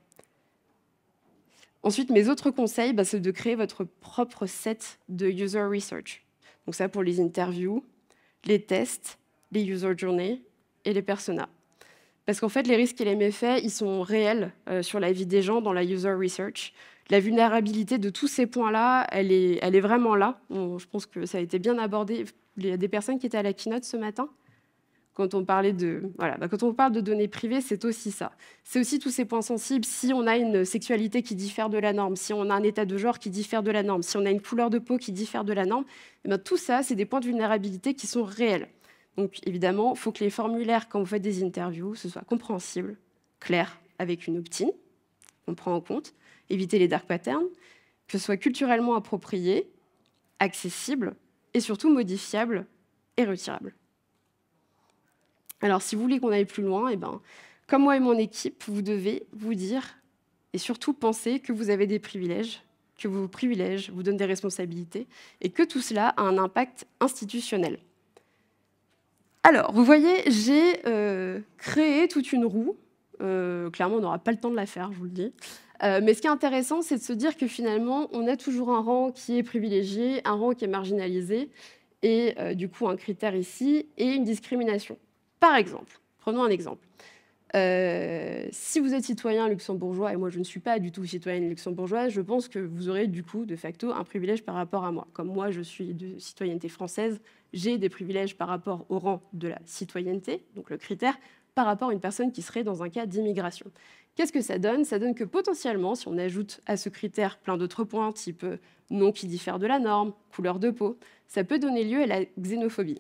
Speaker 1: Ensuite, mes autres conseils, bah, c'est de créer votre propre set de user research. Donc ça pour les interviews, les tests, les user journeys et les personas. Parce qu'en fait, les risques et les méfaits, ils sont réels euh, sur la vie des gens dans la user research. La vulnérabilité de tous ces points-là, elle est, vraiment là. je pense que ça a été bien abordé. Il y a des personnes qui étaient à la keynote ce matin quand on parlait de voilà, bah, quand on parle de données privées, c'est aussi ça. C'est aussi tous ces points sensibles. Si on a une sexualité qui diffère de la norme, si on a un état de genre qui diffère de la norme, si on a une couleur de peau qui diffère de la norme, eh ben, tout ça, c'est des points de vulnérabilité qui sont réels. Donc évidemment, il faut que les formulaires, quand vous faites des interviews, ce soit compréhensible, clair, avec une opt-in, on prend en compte, éviter les dark patterns, que ce soit culturellement approprié, accessible et surtout modifiable et retirable. Alors si vous voulez qu'on aille plus loin, eh ben, comme moi et mon équipe, vous devez vous dire et surtout penser que vous avez des privilèges, que vos privilèges vous donnent des responsabilités et que tout cela a un impact institutionnel. Alors, vous voyez, j'ai euh, créé toute une roue. Euh, clairement, on n'aura pas le temps de la faire, je vous le dis. Euh, mais ce qui est intéressant, c'est de se dire que finalement, on a toujours un rang qui est privilégié, un rang qui est marginalisé, et du coup un critère ici, et une discrimination. Par exemple, prenons un exemple. Euh, si vous êtes citoyen luxembourgeois, et moi je ne suis pas du tout citoyenne luxembourgeoise, je pense que vous aurez du coup de facto un privilège par rapport à moi. Comme moi je suis de citoyenneté française, j'ai des privilèges par rapport au rang de la citoyenneté, donc le critère, par rapport à une personne qui serait dans un cas d'immigration. Qu'est-ce que ça donne Ça donne que potentiellement, si on ajoute à ce critère plein d'autres points, type euh, nom qui diffère de la norme, couleur de peau, ça peut donner lieu à la xénophobie.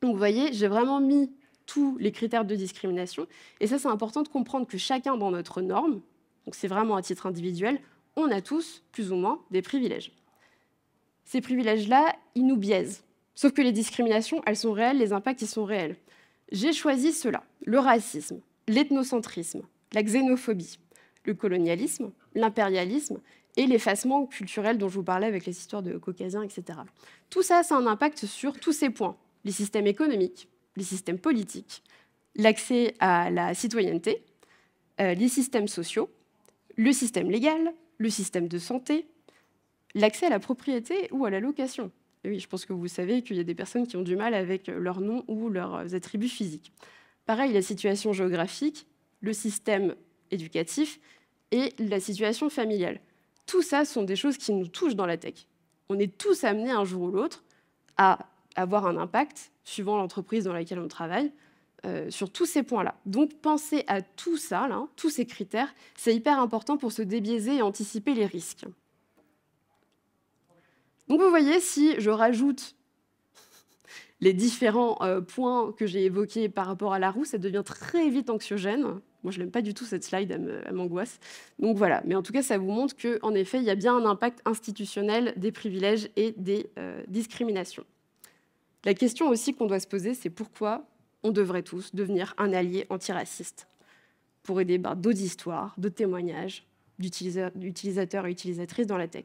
Speaker 1: Donc vous voyez, j'ai vraiment mis tous les critères de discrimination. Et ça, c'est important de comprendre que chacun dans notre norme, donc c'est vraiment à titre individuel, on a tous, plus ou moins, des privilèges. Ces privilèges-là, ils nous biaisent. Sauf que les discriminations, elles sont réelles, les impacts, ils sont réels. J'ai choisi ceux-là. le racisme, l'ethnocentrisme, la xénophobie, le colonialisme, l'impérialisme et l'effacement culturel dont je vous parlais avec les histoires de Caucasiens, etc. Tout ça, ça a un impact sur tous ces points. Les systèmes économiques, les systèmes politiques, l'accès à la citoyenneté, euh, les systèmes sociaux, le système légal, le système de santé, l'accès à la propriété ou à la location. oui, je pense que vous savez qu'il y a des personnes qui ont du mal avec leur nom ou leurs attributs physiques. Pareil, la situation géographique, le système éducatif et la situation familiale. Tout ça sont des choses qui nous touchent dans la tech. On est tous amenés un jour ou l'autre à avoir un impact suivant l'entreprise dans laquelle on travaille, euh, sur tous ces points-là. Donc penser à tout ça, tous ces critères, c'est hyper important pour se débiaiser et anticiper les risques. Donc vous voyez, si je rajoute les différents euh, points que j'ai évoqués par rapport à la roue, ça devient très vite anxiogène. Moi, je n'aime pas du tout cette slide, elle m'angoisse. Donc voilà, mais en tout cas, ça vous montre qu'en effet, il y a bien un impact institutionnel des privilèges et des euh, discriminations. La question aussi qu'on doit se poser, c'est pourquoi on devrait tous devenir un allié antiraciste pour aider ben, d'autres histoires, d'autres témoignages d'utilisateurs et utilisatrices dans la tech.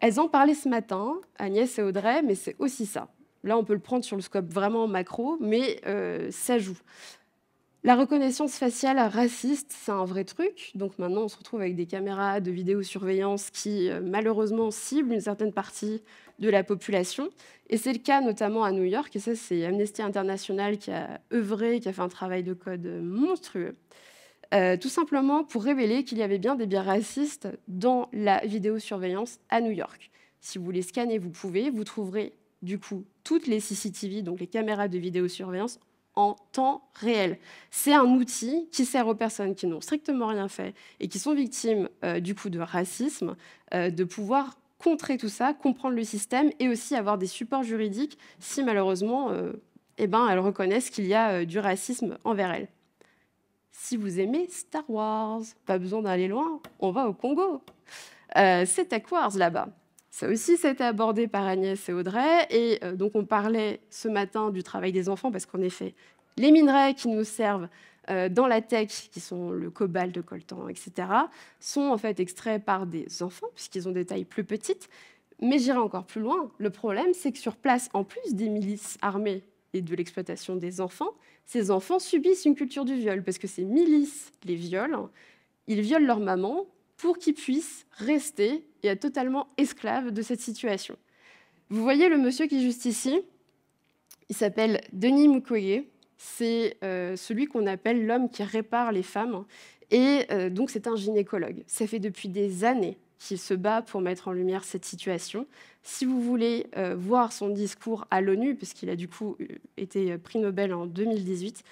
Speaker 1: Elles en parlaient ce matin, Agnès et Audrey, mais c'est aussi ça. Là, on peut le prendre sur le scope vraiment macro, mais euh, ça joue. La reconnaissance faciale raciste, c'est un vrai truc. Donc maintenant, on se retrouve avec des caméras de vidéosurveillance qui, euh, malheureusement, ciblent une certaine partie de la population. Et c'est le cas notamment à New York. Et ça, c'est Amnesty International qui a œuvré, qui a fait un travail de code monstrueux. Euh, tout simplement pour révéler qu'il y avait bien des biens racistes dans la vidéosurveillance à New York. Si vous les scannez, vous pouvez. Vous trouverez du coup toutes les CCTV, donc les caméras de vidéosurveillance, en temps réel. C'est un outil qui sert aux personnes qui n'ont strictement rien fait et qui sont victimes euh, du coup de racisme euh, de pouvoir contrer tout ça, comprendre le système et aussi avoir des supports juridiques si malheureusement euh, eh ben, elles reconnaissent qu'il y a du racisme envers elles. Si vous aimez Star Wars, pas besoin d'aller loin, on va au Congo. C'est Tech Wars là-bas. Ça aussi, ça été abordé par Agnès et Audrey. Et euh, donc, on parlait ce matin du travail des enfants, parce qu'en effet, les minerais qui nous servent euh, dans la tech, qui sont le cobalt, le coltan, etc., sont en fait extraits par des enfants, puisqu'ils ont des tailles plus petites. Mais j'irai encore plus loin. Le problème, c'est que sur place, en plus des milices armées et de l'exploitation des enfants, ces enfants subissent une culture du viol, parce que ces milices les violent. Ils violent leur maman, pour qu'ils puisse rester et être totalement esclave de cette situation. Vous voyez le monsieur qui est juste ici Il s'appelle Denis Mukwege. C'est euh, celui qu'on appelle l'homme qui répare les femmes. Et euh, donc, c'est un gynécologue. Ça fait depuis des années qu'il se bat pour mettre en lumière cette situation. Si vous voulez euh, voir son discours à l'ONU, puisqu'il a du coup été prix Nobel en 2018,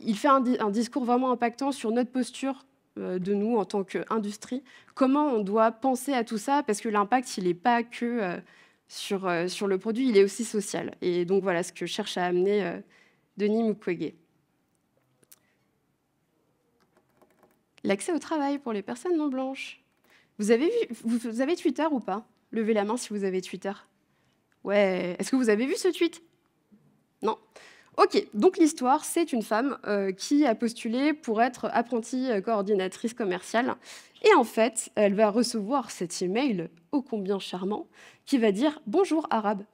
Speaker 1: il fait un discours vraiment impactant sur notre posture euh, de nous en tant qu'industrie. Comment on doit penser à tout ça Parce que l'impact, il n'est pas que euh, sur, euh, sur le produit, il est aussi social. Et donc voilà ce que cherche à amener Denis Mukwege. L'accès au travail pour les personnes non blanches. Vous avez, vu, vous avez Twitter ou pas Levez la main si vous avez Twitter. Ouais, est-ce que vous avez vu ce tweet Non. Ok, donc l'histoire, c'est une femme euh, qui a postulé pour être apprentie euh, coordinatrice commerciale. Et en fait, elle va recevoir cet email, ô combien charmant, qui va dire Bonjour arabe.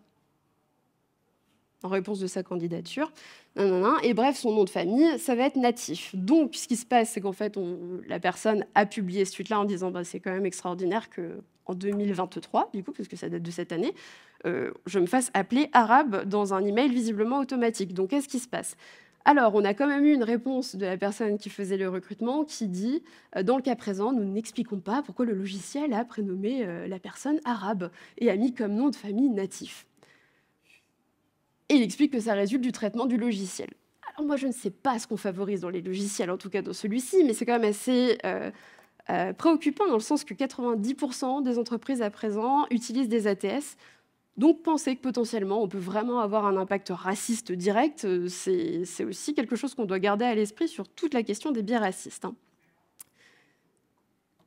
Speaker 1: En réponse de sa candidature. et bref, son nom de famille, ça va être natif. Donc, ce qui se passe, c'est qu'en fait, la personne a publié ce tweet-là en disant bah, C'est quand même extraordinaire que en 2023, du coup, puisque ça date de cette année, euh, je me fasse appeler arabe dans un email visiblement automatique. Donc, qu'est-ce qui se passe alors, on a quand même eu une réponse de la personne qui faisait le recrutement qui dit euh, Dans le cas présent, nous n'expliquons pas pourquoi le logiciel a prénommé euh, la personne arabe et a mis comme nom de famille natif. Et il explique que ça résulte du traitement du logiciel. Alors, moi, je ne sais pas ce qu'on favorise dans les logiciels, en tout cas dans celui-ci, mais c'est quand même assez. Euh, préoccupant dans le sens que 90% des entreprises à présent utilisent des ATS. Donc penser que potentiellement on peut vraiment avoir un impact raciste direct, euh, c'est aussi quelque chose qu'on doit garder à l'esprit sur toute la question des biais racistes. Hein.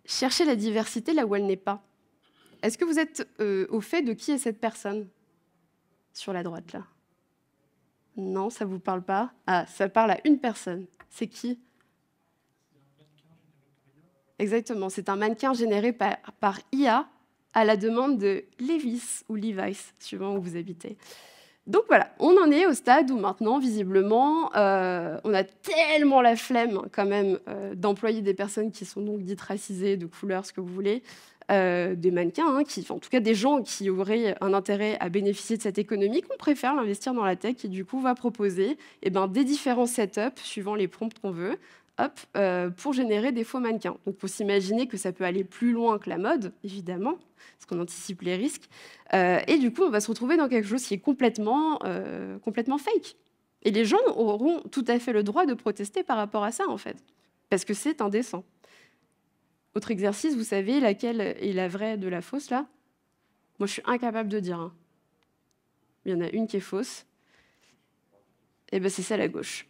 Speaker 1: Cherchez la diversité là où elle n'est pas. Est-ce que vous êtes euh, au fait de qui est cette personne sur la droite là Non, ça vous parle pas Ah, ça parle à une personne. C'est qui Exactement, c'est un mannequin généré par, IA à la demande de Levis ou Levi's, suivant où vous habitez. Donc voilà, on en est au stade où maintenant, visiblement, euh, on a tellement la flemme quand même euh, d'employer des personnes qui sont donc dites racisées, de couleur, ce que vous voulez, euh, des mannequins, hein, en tout cas des gens qui auraient un intérêt à bénéficier de cette économie, qu'on préfère l'investir dans la tech qui du coup va proposer et eh ben, des différents setups suivant les prompts qu'on veut, euh, pour générer des faux mannequins. Donc, faut s'imaginer que ça peut aller plus loin que la mode, évidemment, parce qu'on anticipe les risques. Euh, et du coup, on va se retrouver dans quelque chose qui est complètement, euh, complètement fake. Et les gens auront tout à fait le droit de protester par rapport à ça, en fait, parce que c'est indécent. Autre exercice, vous savez laquelle est la vraie de la fausse, là Moi, je suis incapable de dire. Hein. Il y en a une qui est fausse. Et eh bien, ben, c'est celle à gauche.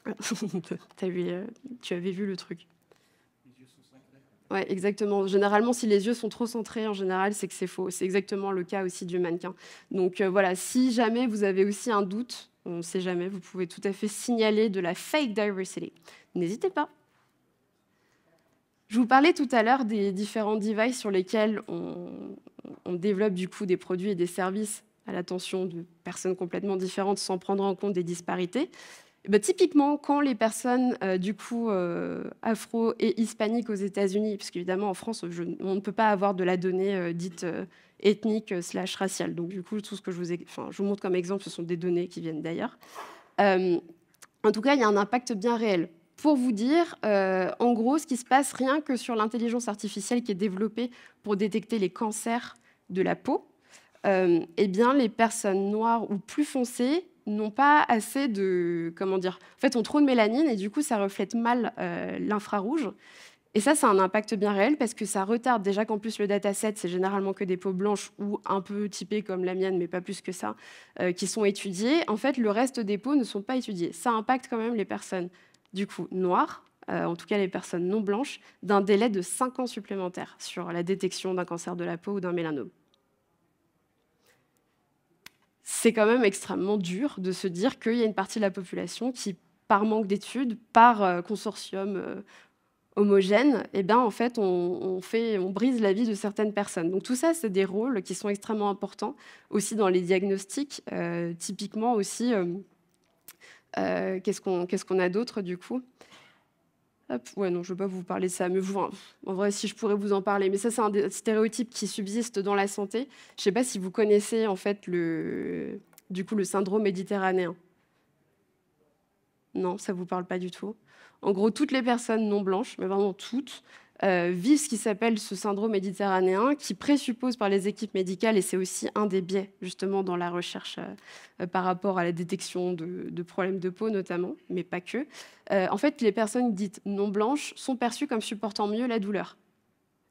Speaker 1: vu euh, tu avais vu le truc. Les yeux sont ouais, exactement. Généralement, si les yeux sont trop centrés, en général, c'est que c'est faux. C'est exactement le cas aussi du mannequin. Donc euh, voilà, si jamais vous avez aussi un doute, on ne sait jamais, vous pouvez tout à fait signaler de la fake diversity. N'hésitez pas. Je vous parlais tout à l'heure des différents devices sur lesquels on, on développe du coup des produits et des services à l'attention de personnes complètement différentes sans prendre en compte des disparités. Bah, typiquement, quand les personnes euh, du coup euh, afro et hispaniques aux États-Unis, parce en France, on ne peut pas avoir de la donnée euh, dite ethnique slash raciale. Donc du coup, tout ce que je vous, je vous montre comme exemple, ce sont des données qui viennent d'ailleurs. en tout cas, il y a un impact bien réel. Pour vous dire, en gros, ce qui se passe rien que sur l'intelligence artificielle qui est développée pour détecter les cancers de la peau, eh bien, les personnes noires ou plus foncées n'ont pas assez de. Comment dire En fait, on trop de mélanine et du coup, ça reflète mal euh, l'infrarouge. Et ça, c'est un impact bien réel parce que ça retarde déjà qu'en plus le dataset, c'est généralement que des peaux blanches ou un peu typées comme la mienne, mais pas plus que ça, euh, qui sont étudiées. En fait, le reste des peaux ne sont pas étudiées. Ça impacte quand même les personnes, du coup, noires, euh, en tout cas les personnes non blanches, d'un délai de 5 ans supplémentaire sur la détection d'un cancer de la peau ou d'un mélanome c'est quand même extrêmement dur de se dire qu'il y a une partie de la population qui, par manque d'études, par euh, consortium euh, homogène, eh ben, en fait on, fait, on brise la vie de certaines personnes. Donc tout ça, c'est des rôles qui sont extrêmement importants aussi dans les diagnostics, euh, typiquement aussi. Qu'est-ce qu'on a d'autre du coup ouais, non, je ne vais pas vous parler de ça, mais vous, en, vrai, si je pourrais vous en parler. Mais ça, c'est un stéréotype qui subsiste dans la santé. Je ne sais pas si vous connaissez, en fait, le, du coup, le syndrome méditerranéen. Non, ça ne vous parle pas du tout. En gros, toutes les personnes non blanches, mais vraiment toutes, euh, vivent ce qui s'appelle ce syndrome méditerranéen qui présuppose par les équipes médicales, et c'est aussi un des biais justement dans la recherche euh, par rapport à la détection de, problèmes de peau notamment, mais pas que, euh, en fait les personnes dites non blanches sont perçues comme supportant mieux la douleur.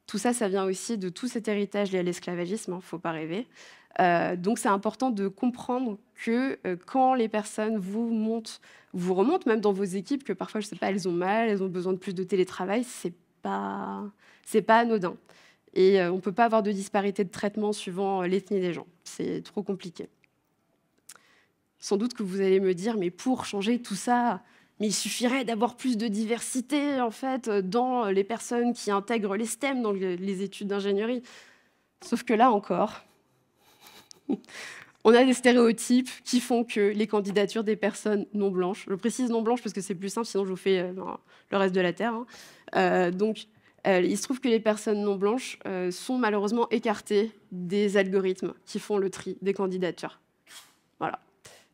Speaker 1: Tout ça, ça vient aussi de tout cet héritage lié à l'esclavagisme, ne hein, faut pas rêver. donc c'est important de comprendre que quand les personnes vous montent, vous remontent même dans vos équipes que parfois je sais pas elles ont mal, elles ont besoin de plus de télétravail, c'est pas, c'est pas anodin. Et euh, on ne peut pas avoir de disparité de traitement suivant euh, l'ethnie des gens. C'est trop compliqué. Sans doute que vous allez me dire, mais pour changer tout ça, il suffirait d'avoir plus de diversité en fait euh, dans les personnes qui intègrent les STEM, dans les études d'ingénierie. Sauf que là encore, on a des stéréotypes qui font que les candidatures des personnes non blanches, je précise non blanches parce que c'est plus simple, sinon je vous fais le reste de la terre. Hein, euh, donc, euh, il se trouve que les personnes non blanches euh, sont malheureusement écartées des algorithmes qui font le tri des candidatures. Voilà.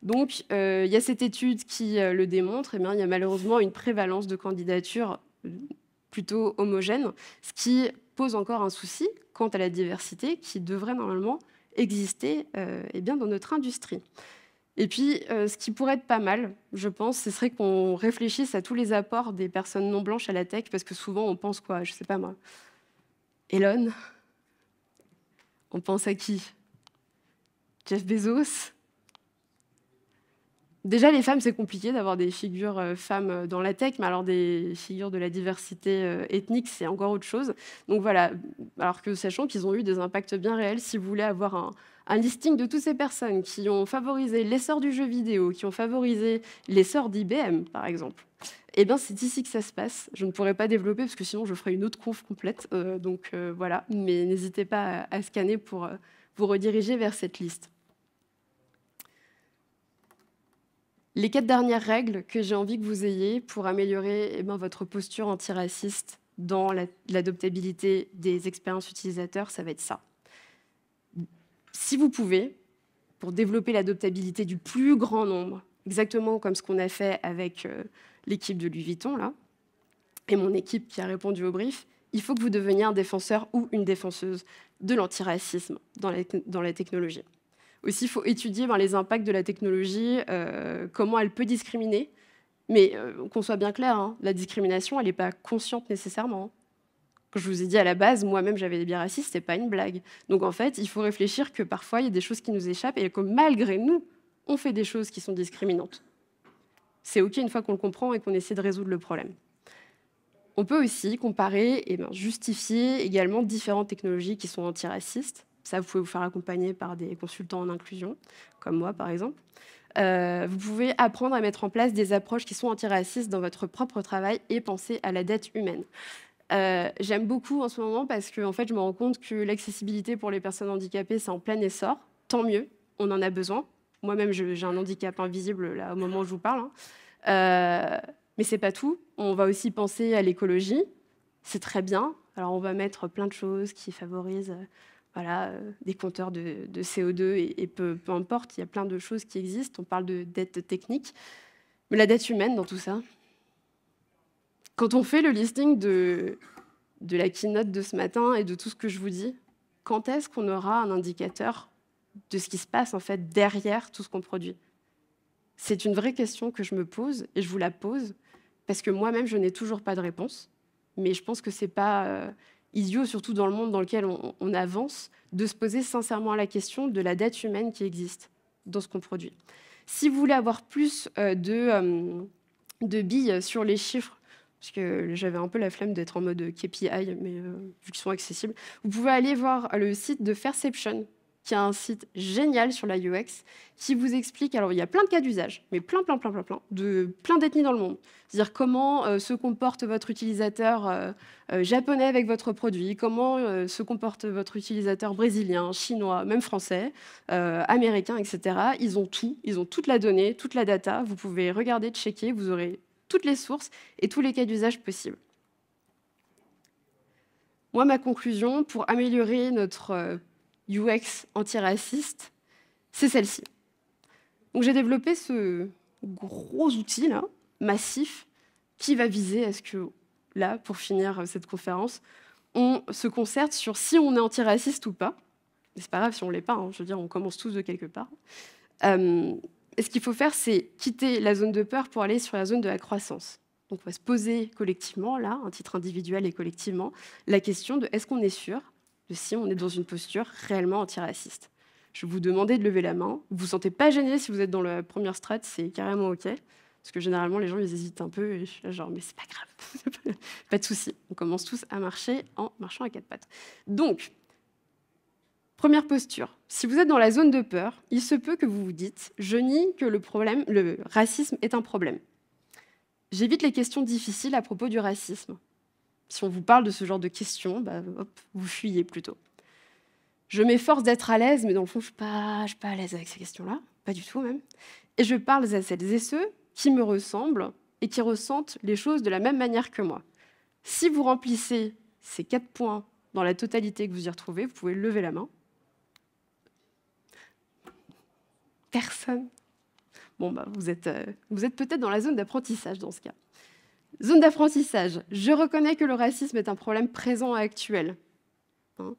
Speaker 1: Donc, il y a cette étude qui le démontre. Eh il y a malheureusement une prévalence de candidatures plutôt homogènes, ce qui pose encore un souci quant à la diversité qui devrait normalement exister eh bien, dans notre industrie. Et puis, euh, ce qui pourrait être pas mal, je pense, ce serait qu'on réfléchisse à tous les apports des personnes non blanches à la tech, parce que souvent, on pense quoi Je sais pas moi. Elon On pense à qui Jeff Bezos Déjà, les femmes, c'est compliqué d'avoir des figures euh, femmes euh, dans la tech, mais alors des figures de la diversité ethnique, c'est encore autre chose. Donc voilà, alors que sachant qu'ils ont eu des impacts bien réels, si vous voulez avoir un, un listing de toutes ces personnes qui ont favorisé l'essor du jeu vidéo, qui ont favorisé l'essor d'IBM, par exemple. Eh bien, c'est ici que ça se passe. Je ne pourrais pas développer parce que sinon je ferai une autre conf complète. Euh, donc euh, voilà, mais n'hésitez pas à, scanner pour euh, vous rediriger vers cette liste. Les quatre dernières règles que j'ai envie que vous ayez pour améliorer eh votre posture antiraciste dans l'adoptabilité des expériences utilisateurs, ça va être ça si vous pouvez, pour développer l'adoptabilité du plus grand nombre, exactement comme ce qu'on a fait avec euh, l'équipe de Louis Vuitton, là, et mon équipe qui a répondu au brief, il faut que vous deveniez un défenseur ou une défenseuse de l'antiracisme dans, la technologie. Aussi, il faut étudier ben, les impacts de la technologie, euh, comment elle peut discriminer. Mais euh, qu'on soit bien clair, hein, la discrimination, elle n'est pas consciente nécessairement je vous ai dit à la base, moi-même j'avais des biais racistes, c'est pas une blague. Donc en fait, il faut réfléchir que parfois il y a des choses qui nous échappent et que malgré nous, on fait des choses qui sont discriminantes. C'est OK une fois qu'on le comprend et qu'on essaie de résoudre le problème. On peut aussi comparer et eh ben, justifier également différentes technologies qui sont antiracistes. Ça, vous pouvez vous faire accompagner par des consultants en inclusion, comme moi par exemple. Euh, vous pouvez apprendre à mettre en place des approches qui sont antiracistes dans votre propre travail et penser à la dette humaine. Euh, j'aime beaucoup en ce moment parce que en fait, je me rends compte que l'accessibilité pour les personnes handicapées, c'est en plein essor. Tant mieux, on en a besoin. Moi-même, j'ai un handicap invisible là au moment où je vous parle. Mais hein. Euh, mais c'est pas tout. On va aussi penser à l'écologie. C'est très bien. Alors on va mettre plein de choses qui favorisent euh, voilà, euh, des compteurs de, CO2 et, peu, peu, importe, il y a plein de choses qui existent. On parle de dette technique, mais la dette humaine dans tout ça, quand on fait le listing de, de la keynote de ce matin et de tout ce que je vous dis, quand est-ce qu'on aura un indicateur de ce qui se passe en fait derrière tout ce qu'on produit C'est une vraie question que je me pose et je vous la pose parce que moi-même je n'ai toujours pas de réponse, mais je pense que c'est pas euh, idiot, surtout dans le monde dans lequel on, avance, de se poser sincèrement la question de la dette humaine qui existe dans ce qu'on produit. Si vous voulez avoir plus euh, de, euh, de billes sur les chiffres parce que j'avais un peu la flemme d'être en mode KPI, mais euh, vu qu'ils sont accessibles, vous pouvez aller voir le site de Fairception, qui a un site génial sur la UX qui vous explique. Alors, il y a plein de cas d'usage, mais plein, plein, plein, plein, plein, de plein d'ethnies dans le monde. C'est-à-dire comment euh, se comporte votre utilisateur euh, japonais avec votre produit, comment se comporte votre utilisateur brésilien, chinois, même français, américain, etc. Ils ont tout, ils ont toute la donnée, toute la data. Vous pouvez regarder, checker, vous aurez toutes les sources et tous les cas d'usage possibles. Moi, ma conclusion pour améliorer notre UX euh, antiraciste, c'est celle-ci. Donc j'ai développé ce gros outil là, massif, qui va viser à ce que là, pour finir euh, cette conférence, on se concerte sur si on est antiraciste ou pas. n'est pas grave si on l'est pas. Hein. Je veux dire, on commence tous de quelque part. Euh, et ce qu'il faut faire, c'est quitter la zone de peur pour aller sur la zone de la croissance. Donc on va se poser collectivement, là, un titre individuel et collectivement, la question de est-ce qu'on est sûr de si on est dans une posture réellement antiraciste Je vais vous demander de lever la main. Vous ne vous sentez pas gêné si vous êtes dans la première strate, c'est carrément OK. Parce que généralement, les gens, ils hésitent un peu et je suis là, genre, mais c'est pas grave, pas de souci. On commence tous à marcher en marchant à quatre pattes. Donc, Première posture. Si vous êtes dans la zone de peur, il se peut que vous vous dites Je nie que le, racisme est un problème. J'évite les questions difficiles à propos du racisme. Si on vous parle de ce genre de questions, bah, vous fuyez plutôt. Je m'efforce d'être à l'aise, mais dans le fond, je ne suis pas à l'aise avec ces questions-là, pas du tout même. Et je parle à celles et ceux qui me ressemblent et qui ressentent les choses de la même manière que moi. Si vous remplissez ces quatre points dans la totalité que vous y retrouvez, vous pouvez lever la main. personne. Bon, bah, euh, vous êtes, peut-être dans la zone d'apprentissage dans ce cas. Zone d'apprentissage. Je reconnais que le racisme est un problème présent et actuel. Hein.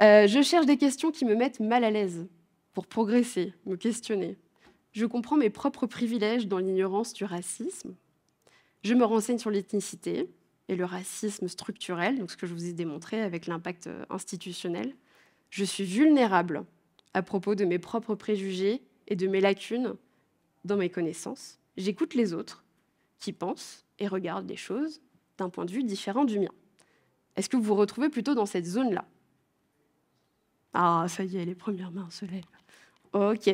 Speaker 1: Euh, je cherche des questions qui me mettent mal à l'aise pour progresser, me questionner. Je comprends mes propres privilèges dans l'ignorance du racisme. Je me renseigne sur l'ethnicité et le racisme structurel, donc ce que je vous ai démontré avec l'impact euh, institutionnel. Je suis vulnérable à propos de mes propres préjugés et de mes lacunes dans mes connaissances. J'écoute les autres qui pensent et regardent les choses d'un point de vue différent du mien. Est-ce que vous vous retrouvez plutôt dans cette zone-là Ah, ça y est, les premières mains se lèvent. Ok.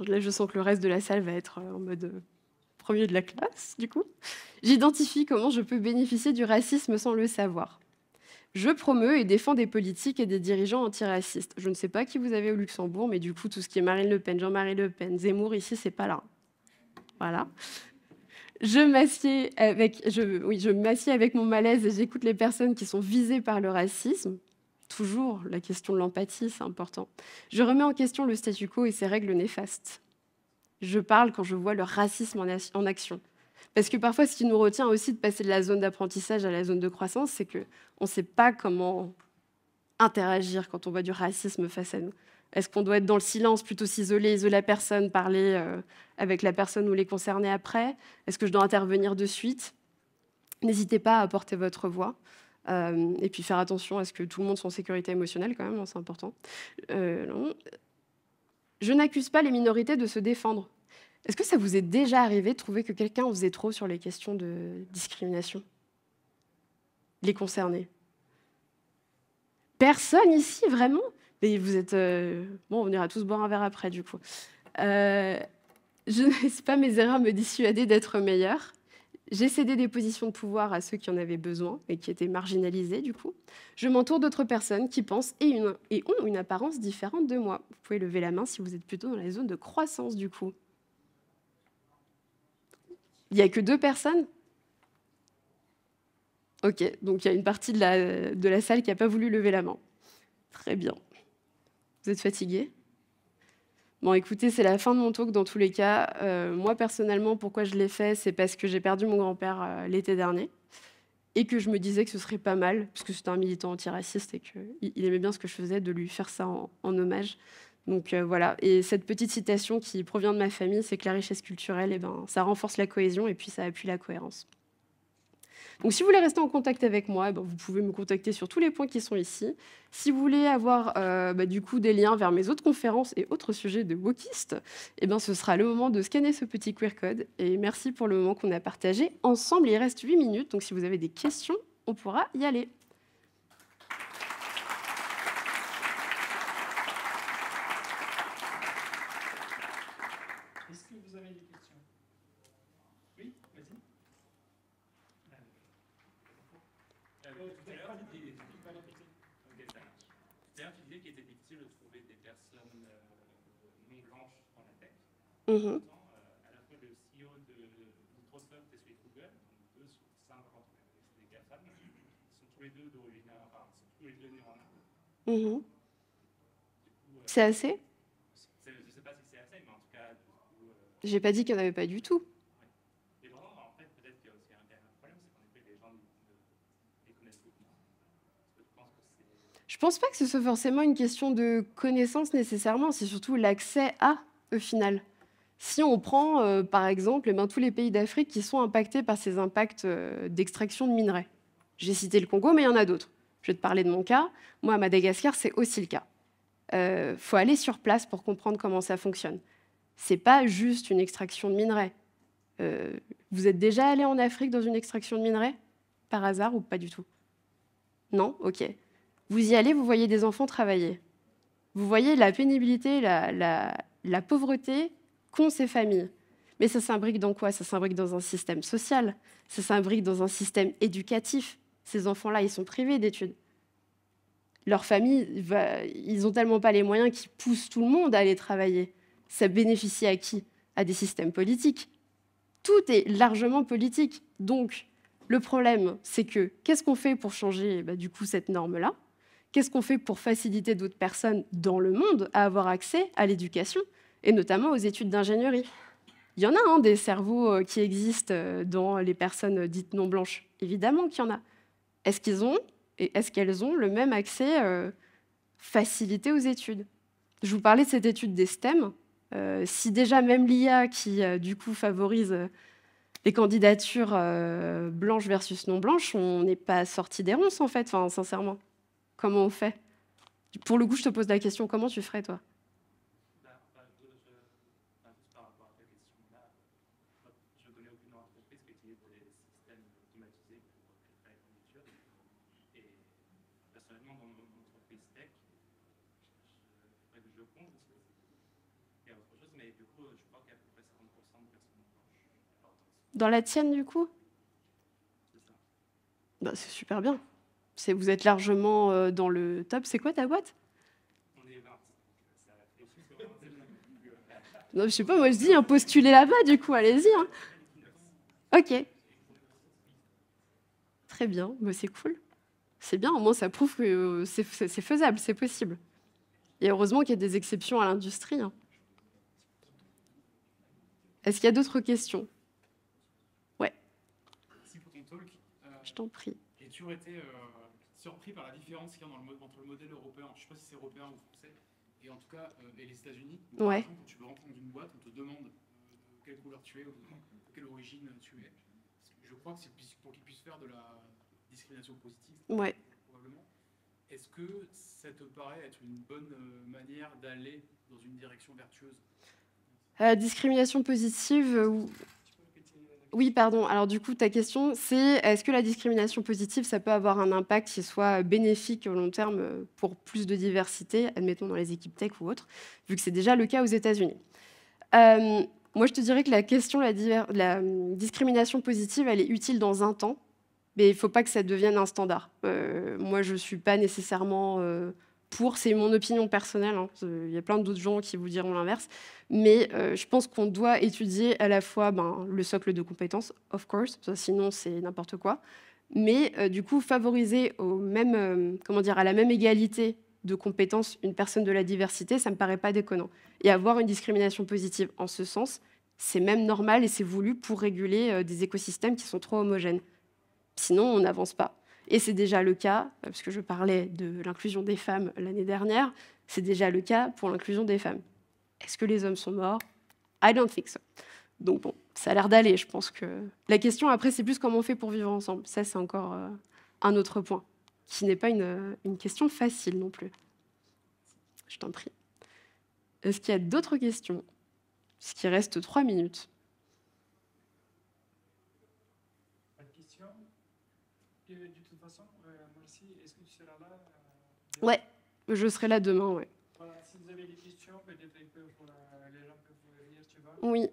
Speaker 1: Là, je sens que le reste de la salle va être euh, en mode euh, premier de la classe, du coup. J'identifie comment je peux bénéficier du racisme sans le savoir. Je promeux et défends des politiques et des dirigeants antiracistes. Je ne sais pas qui vous avez au Luxembourg, mais du coup, tout ce qui est Marine Le Pen, Jean-Marie Le Pen, Zemmour, ici, c'est pas là. Voilà. Je m'assieds avec, oui, avec mon malaise et j'écoute les personnes qui sont visées par le racisme. Toujours la question de l'empathie, c'est important. Je remets en question le statu quo et ses règles néfastes. Je parle quand je vois le racisme en action. Parce que parfois, ce qui nous retient aussi de passer de la zone d'apprentissage à la zone de croissance, c'est qu'on ne sait pas comment interagir quand on voit du racisme face à nous. Est-ce qu'on doit être dans le silence, plutôt s'isoler, isoler la personne, parler euh, avec la personne ou les concerner après Est-ce que je dois intervenir de suite N'hésitez pas à apporter votre voix. Euh, et puis faire attention à ce que tout le monde soit en sécurité émotionnelle quand même, hein, c'est important. Euh, je n'accuse pas les minorités de se défendre. Est-ce que ça vous est déjà arrivé de trouver que quelqu'un faisait trop sur les questions de discrimination Les concerner. Personne ici, vraiment Mais vous êtes... Euh, bon, on ira tous boire un verre après, du coup. Euh, je ne laisse pas mes erreurs me dissuader d'être meilleur. J'ai cédé des positions de pouvoir à ceux qui en avaient besoin et qui étaient marginalisés, du coup. Je m'entoure d'autres personnes qui pensent et, et ont une apparence différente de moi. Vous pouvez lever la main si vous êtes plutôt dans la zone de croissance, du coup. Il n'y a que deux personnes Ok, donc il y a une partie de la, salle qui n'a pas voulu lever la main. Très bien. Vous êtes fatigué Bon, écoutez, c'est la fin de mon talk dans tous les cas. Euh, moi, personnellement, pourquoi je l'ai fait C'est parce que j'ai perdu mon grand-père euh, l'été dernier et que je me disais que ce serait pas mal, puisque c'était un militant antiraciste et qu'il aimait bien ce que je faisais, de lui faire ça en hommage. Donc euh, voilà, et cette petite citation qui provient de ma famille, c'est que la richesse culturelle, eh ben, ça renforce la cohésion et puis ça appuie la cohérence. Donc si vous voulez rester en contact avec moi, eh ben, vous pouvez me contacter sur tous les points qui sont ici. Si vous voulez avoir euh, bah, du coup des liens vers mes autres conférences et autres sujets de wokistes, eh ben, ce sera le moment de scanner ce petit QR code. Et merci pour le moment qu'on a partagé ensemble. Il reste 8 minutes, donc si vous avez des questions, on pourra y aller. Mmh. Mmh. C'est assez Je ne sais pas si c'est assez, mais en tout cas. Euh... J'ai pas dit qu'il n'y en avait pas du tout. Ouais. Et vraiment, en fait, peut-être qu'il y a aussi un dernier problème, c'est qu'en effet, les gens ne les connaissent pas. Je pense pas que ce soit forcément une question de connaissance nécessairement, c'est surtout l'accès à, au final. Si on prend, euh, par exemple, eh ben, tous les pays d'Afrique qui sont impactés par ces impacts euh, d'extraction de minerais. J'ai cité le Congo, mais il y en a d'autres. Je vais te parler de mon cas. Moi, à Madagascar, c'est aussi le cas. Il euh, faut aller sur place pour comprendre comment ça fonctionne. C'est pas juste une extraction de minerais. vous êtes déjà allé en Afrique dans une extraction de minerais Par hasard ou pas du tout Non Ok. Vous y allez, vous voyez des enfants travailler. Vous voyez la pénibilité, la pauvreté qu'ont ces familles. Mais ça s'imbrique dans quoi Ça s'imbrique dans un système social, ça s'imbrique dans un système éducatif. Ces enfants-là, ils sont privés d'études. Leurs familles, ils n'ont tellement pas les moyens qu'ils poussent tout le monde à aller travailler. Ça bénéficie à qui À des systèmes politiques. Tout est largement politique. Donc, le problème, c'est que qu'est-ce qu'on fait pour changer eh ben, du coup cette norme-là Qu'est-ce qu'on fait pour faciliter d'autres personnes dans le monde à avoir accès à l'éducation et notamment aux études d'ingénierie. Il y en a hein, des cerveaux euh, qui existent euh, dans les personnes euh, dites non blanches. Évidemment qu'il y en a. Est-ce qu'ils ont et est-ce qu'elles ont le même accès facilité aux études Je vous parlais de cette étude des STEM. si déjà même l'IA qui du coup favorise les candidatures blanches versus non blanches, on n'est pas sorti des ronces en fait. Enfin, sincèrement, comment on fait Pour le coup, je te pose la question comment tu ferais toi Dans la tienne, du coup bah, C'est super bien. vous êtes largement euh, dans le top. C'est quoi ta boîte Non, je sais pas, moi je dis, un hein, postulez là-bas, du coup, allez-y. Hein. Ok. Très bien, bah, c'est cool. C'est bien, au moins ça prouve que euh, c'est, faisable, c'est possible. Et heureusement qu'il y a des exceptions à l'industrie. Hein. Est-ce qu'il y a d'autres questions Je t'en prie. tu aurais été euh, surpris par la différence qu'il y a entre le modèle européen, je ne sais pas si c'est européen ou français, et en tout cas euh, et les États-Unis. Ouais. quand tu veux rentrer dans une boîte, on te demande euh, quelle couleur tu es, de quelle origine tu es. Je crois que c'est pour qu'ils puissent faire de la discrimination positive. Ouais. Probablement. Est-ce que ça te paraît être une bonne manière d'aller dans une direction vertueuse Discrimination positive, oui, pardon. Alors du coup, ta question, c'est est-ce que la discrimination positive, ça peut avoir un impact qui soit bénéfique au long terme euh, pour plus de diversité, admettons dans les équipes tech ou autres, vu que c'est déjà le cas aux États-Unis euh, Moi, je te dirais que la question la, hum, discrimination positive, elle est utile dans un temps, mais il ne faut pas que ça devienne un standard. Euh, moi, je ne suis pas nécessairement pour, c'est mon opinion personnelle, hein. euh, il y a plein d'autres gens qui vous diront l'inverse, mais euh, je pense qu'on doit étudier à la fois ben, le socle de compétences, of course, sinon c'est n'importe quoi, mais euh, du coup favoriser au même, comment dire, à la même égalité de compétences une personne de la diversité, ça me paraît pas déconnant. Et avoir une discrimination positive en ce sens, c'est même normal et c'est voulu pour réguler des écosystèmes qui sont trop homogènes. Sinon, on n'avance pas et c'est déjà le cas, parce que je parlais de l'inclusion des femmes l'année dernière, c'est déjà le cas pour l'inclusion des femmes. Est-ce que les hommes sont morts I don't think so. Donc bon, ça a l'air d'aller, je pense que... La question après, c'est plus comment on fait pour vivre ensemble. Ça, c'est encore euh, un autre point, qui n'est pas euh, une, question facile non plus. Je t'en prie. Est-ce qu'il y a d'autres questions qui reste trois minutes. Euh, oui, euh, Ouais, je serai là demain, si vous avez des questions, peut-être euh, pour les gens peuvent venir, tu Oui.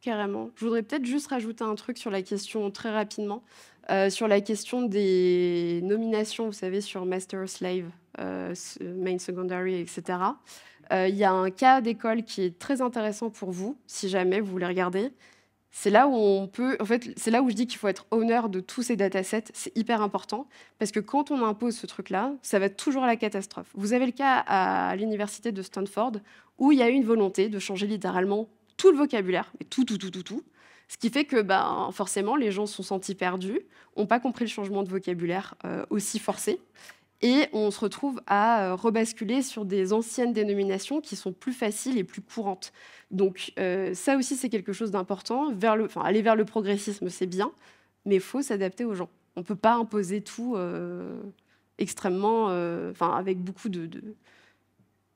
Speaker 1: Carrément. Je voudrais peut-être juste rajouter un truc sur la question très rapidement, sur la question des nominations, vous savez, sur Master Slave, Main Secondary, etc. Il y a un cas d'école qui est très intéressant pour vous, si jamais vous voulez regarder c'est là où on peut, en fait, c'est là où je dis qu'il faut être honneur de tous ces datasets. C'est hyper important parce que quand on impose ce truc-là, ça va toujours à la catastrophe. Vous avez le cas à l'université de Stanford où il y a eu une volonté de changer littéralement tout le vocabulaire, mais tout, tout, tout, tout, tout. Ce qui fait que ben, forcément, les gens se sont sentis perdus, n'ont pas compris le changement de vocabulaire euh, aussi forcé. Et on se retrouve à euh, rebasculer sur des anciennes dénominations qui sont plus faciles et plus courantes. Donc euh, ça aussi, c'est quelque chose d'important. aller vers le progressisme, c'est bien, mais il faut s'adapter aux gens. On ne peut pas imposer tout euh, extrêmement, enfin, avec beaucoup de,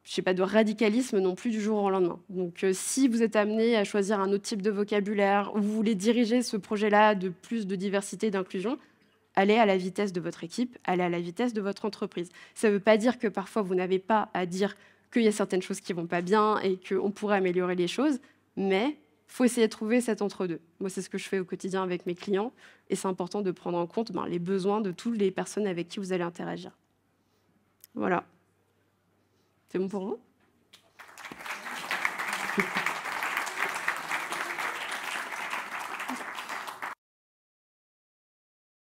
Speaker 1: je sais pas, de radicalisme non plus du jour au lendemain. Donc, si vous êtes amené à choisir un autre type de vocabulaire, ou vous voulez diriger ce projet-là de plus de diversité et d'inclusion, allez à la vitesse de votre équipe, allez à la vitesse de votre entreprise. Ça ne veut pas dire que parfois vous n'avez pas à dire qu'il y a certaines choses qui vont pas bien et qu'on pourrait améliorer les choses, mais faut essayer de trouver cet entre-deux. Moi, c'est ce que je fais au quotidien avec mes clients, et c'est important de prendre en compte ben, les besoins de toutes les personnes avec qui vous allez interagir. Voilà. C'est bon pour vous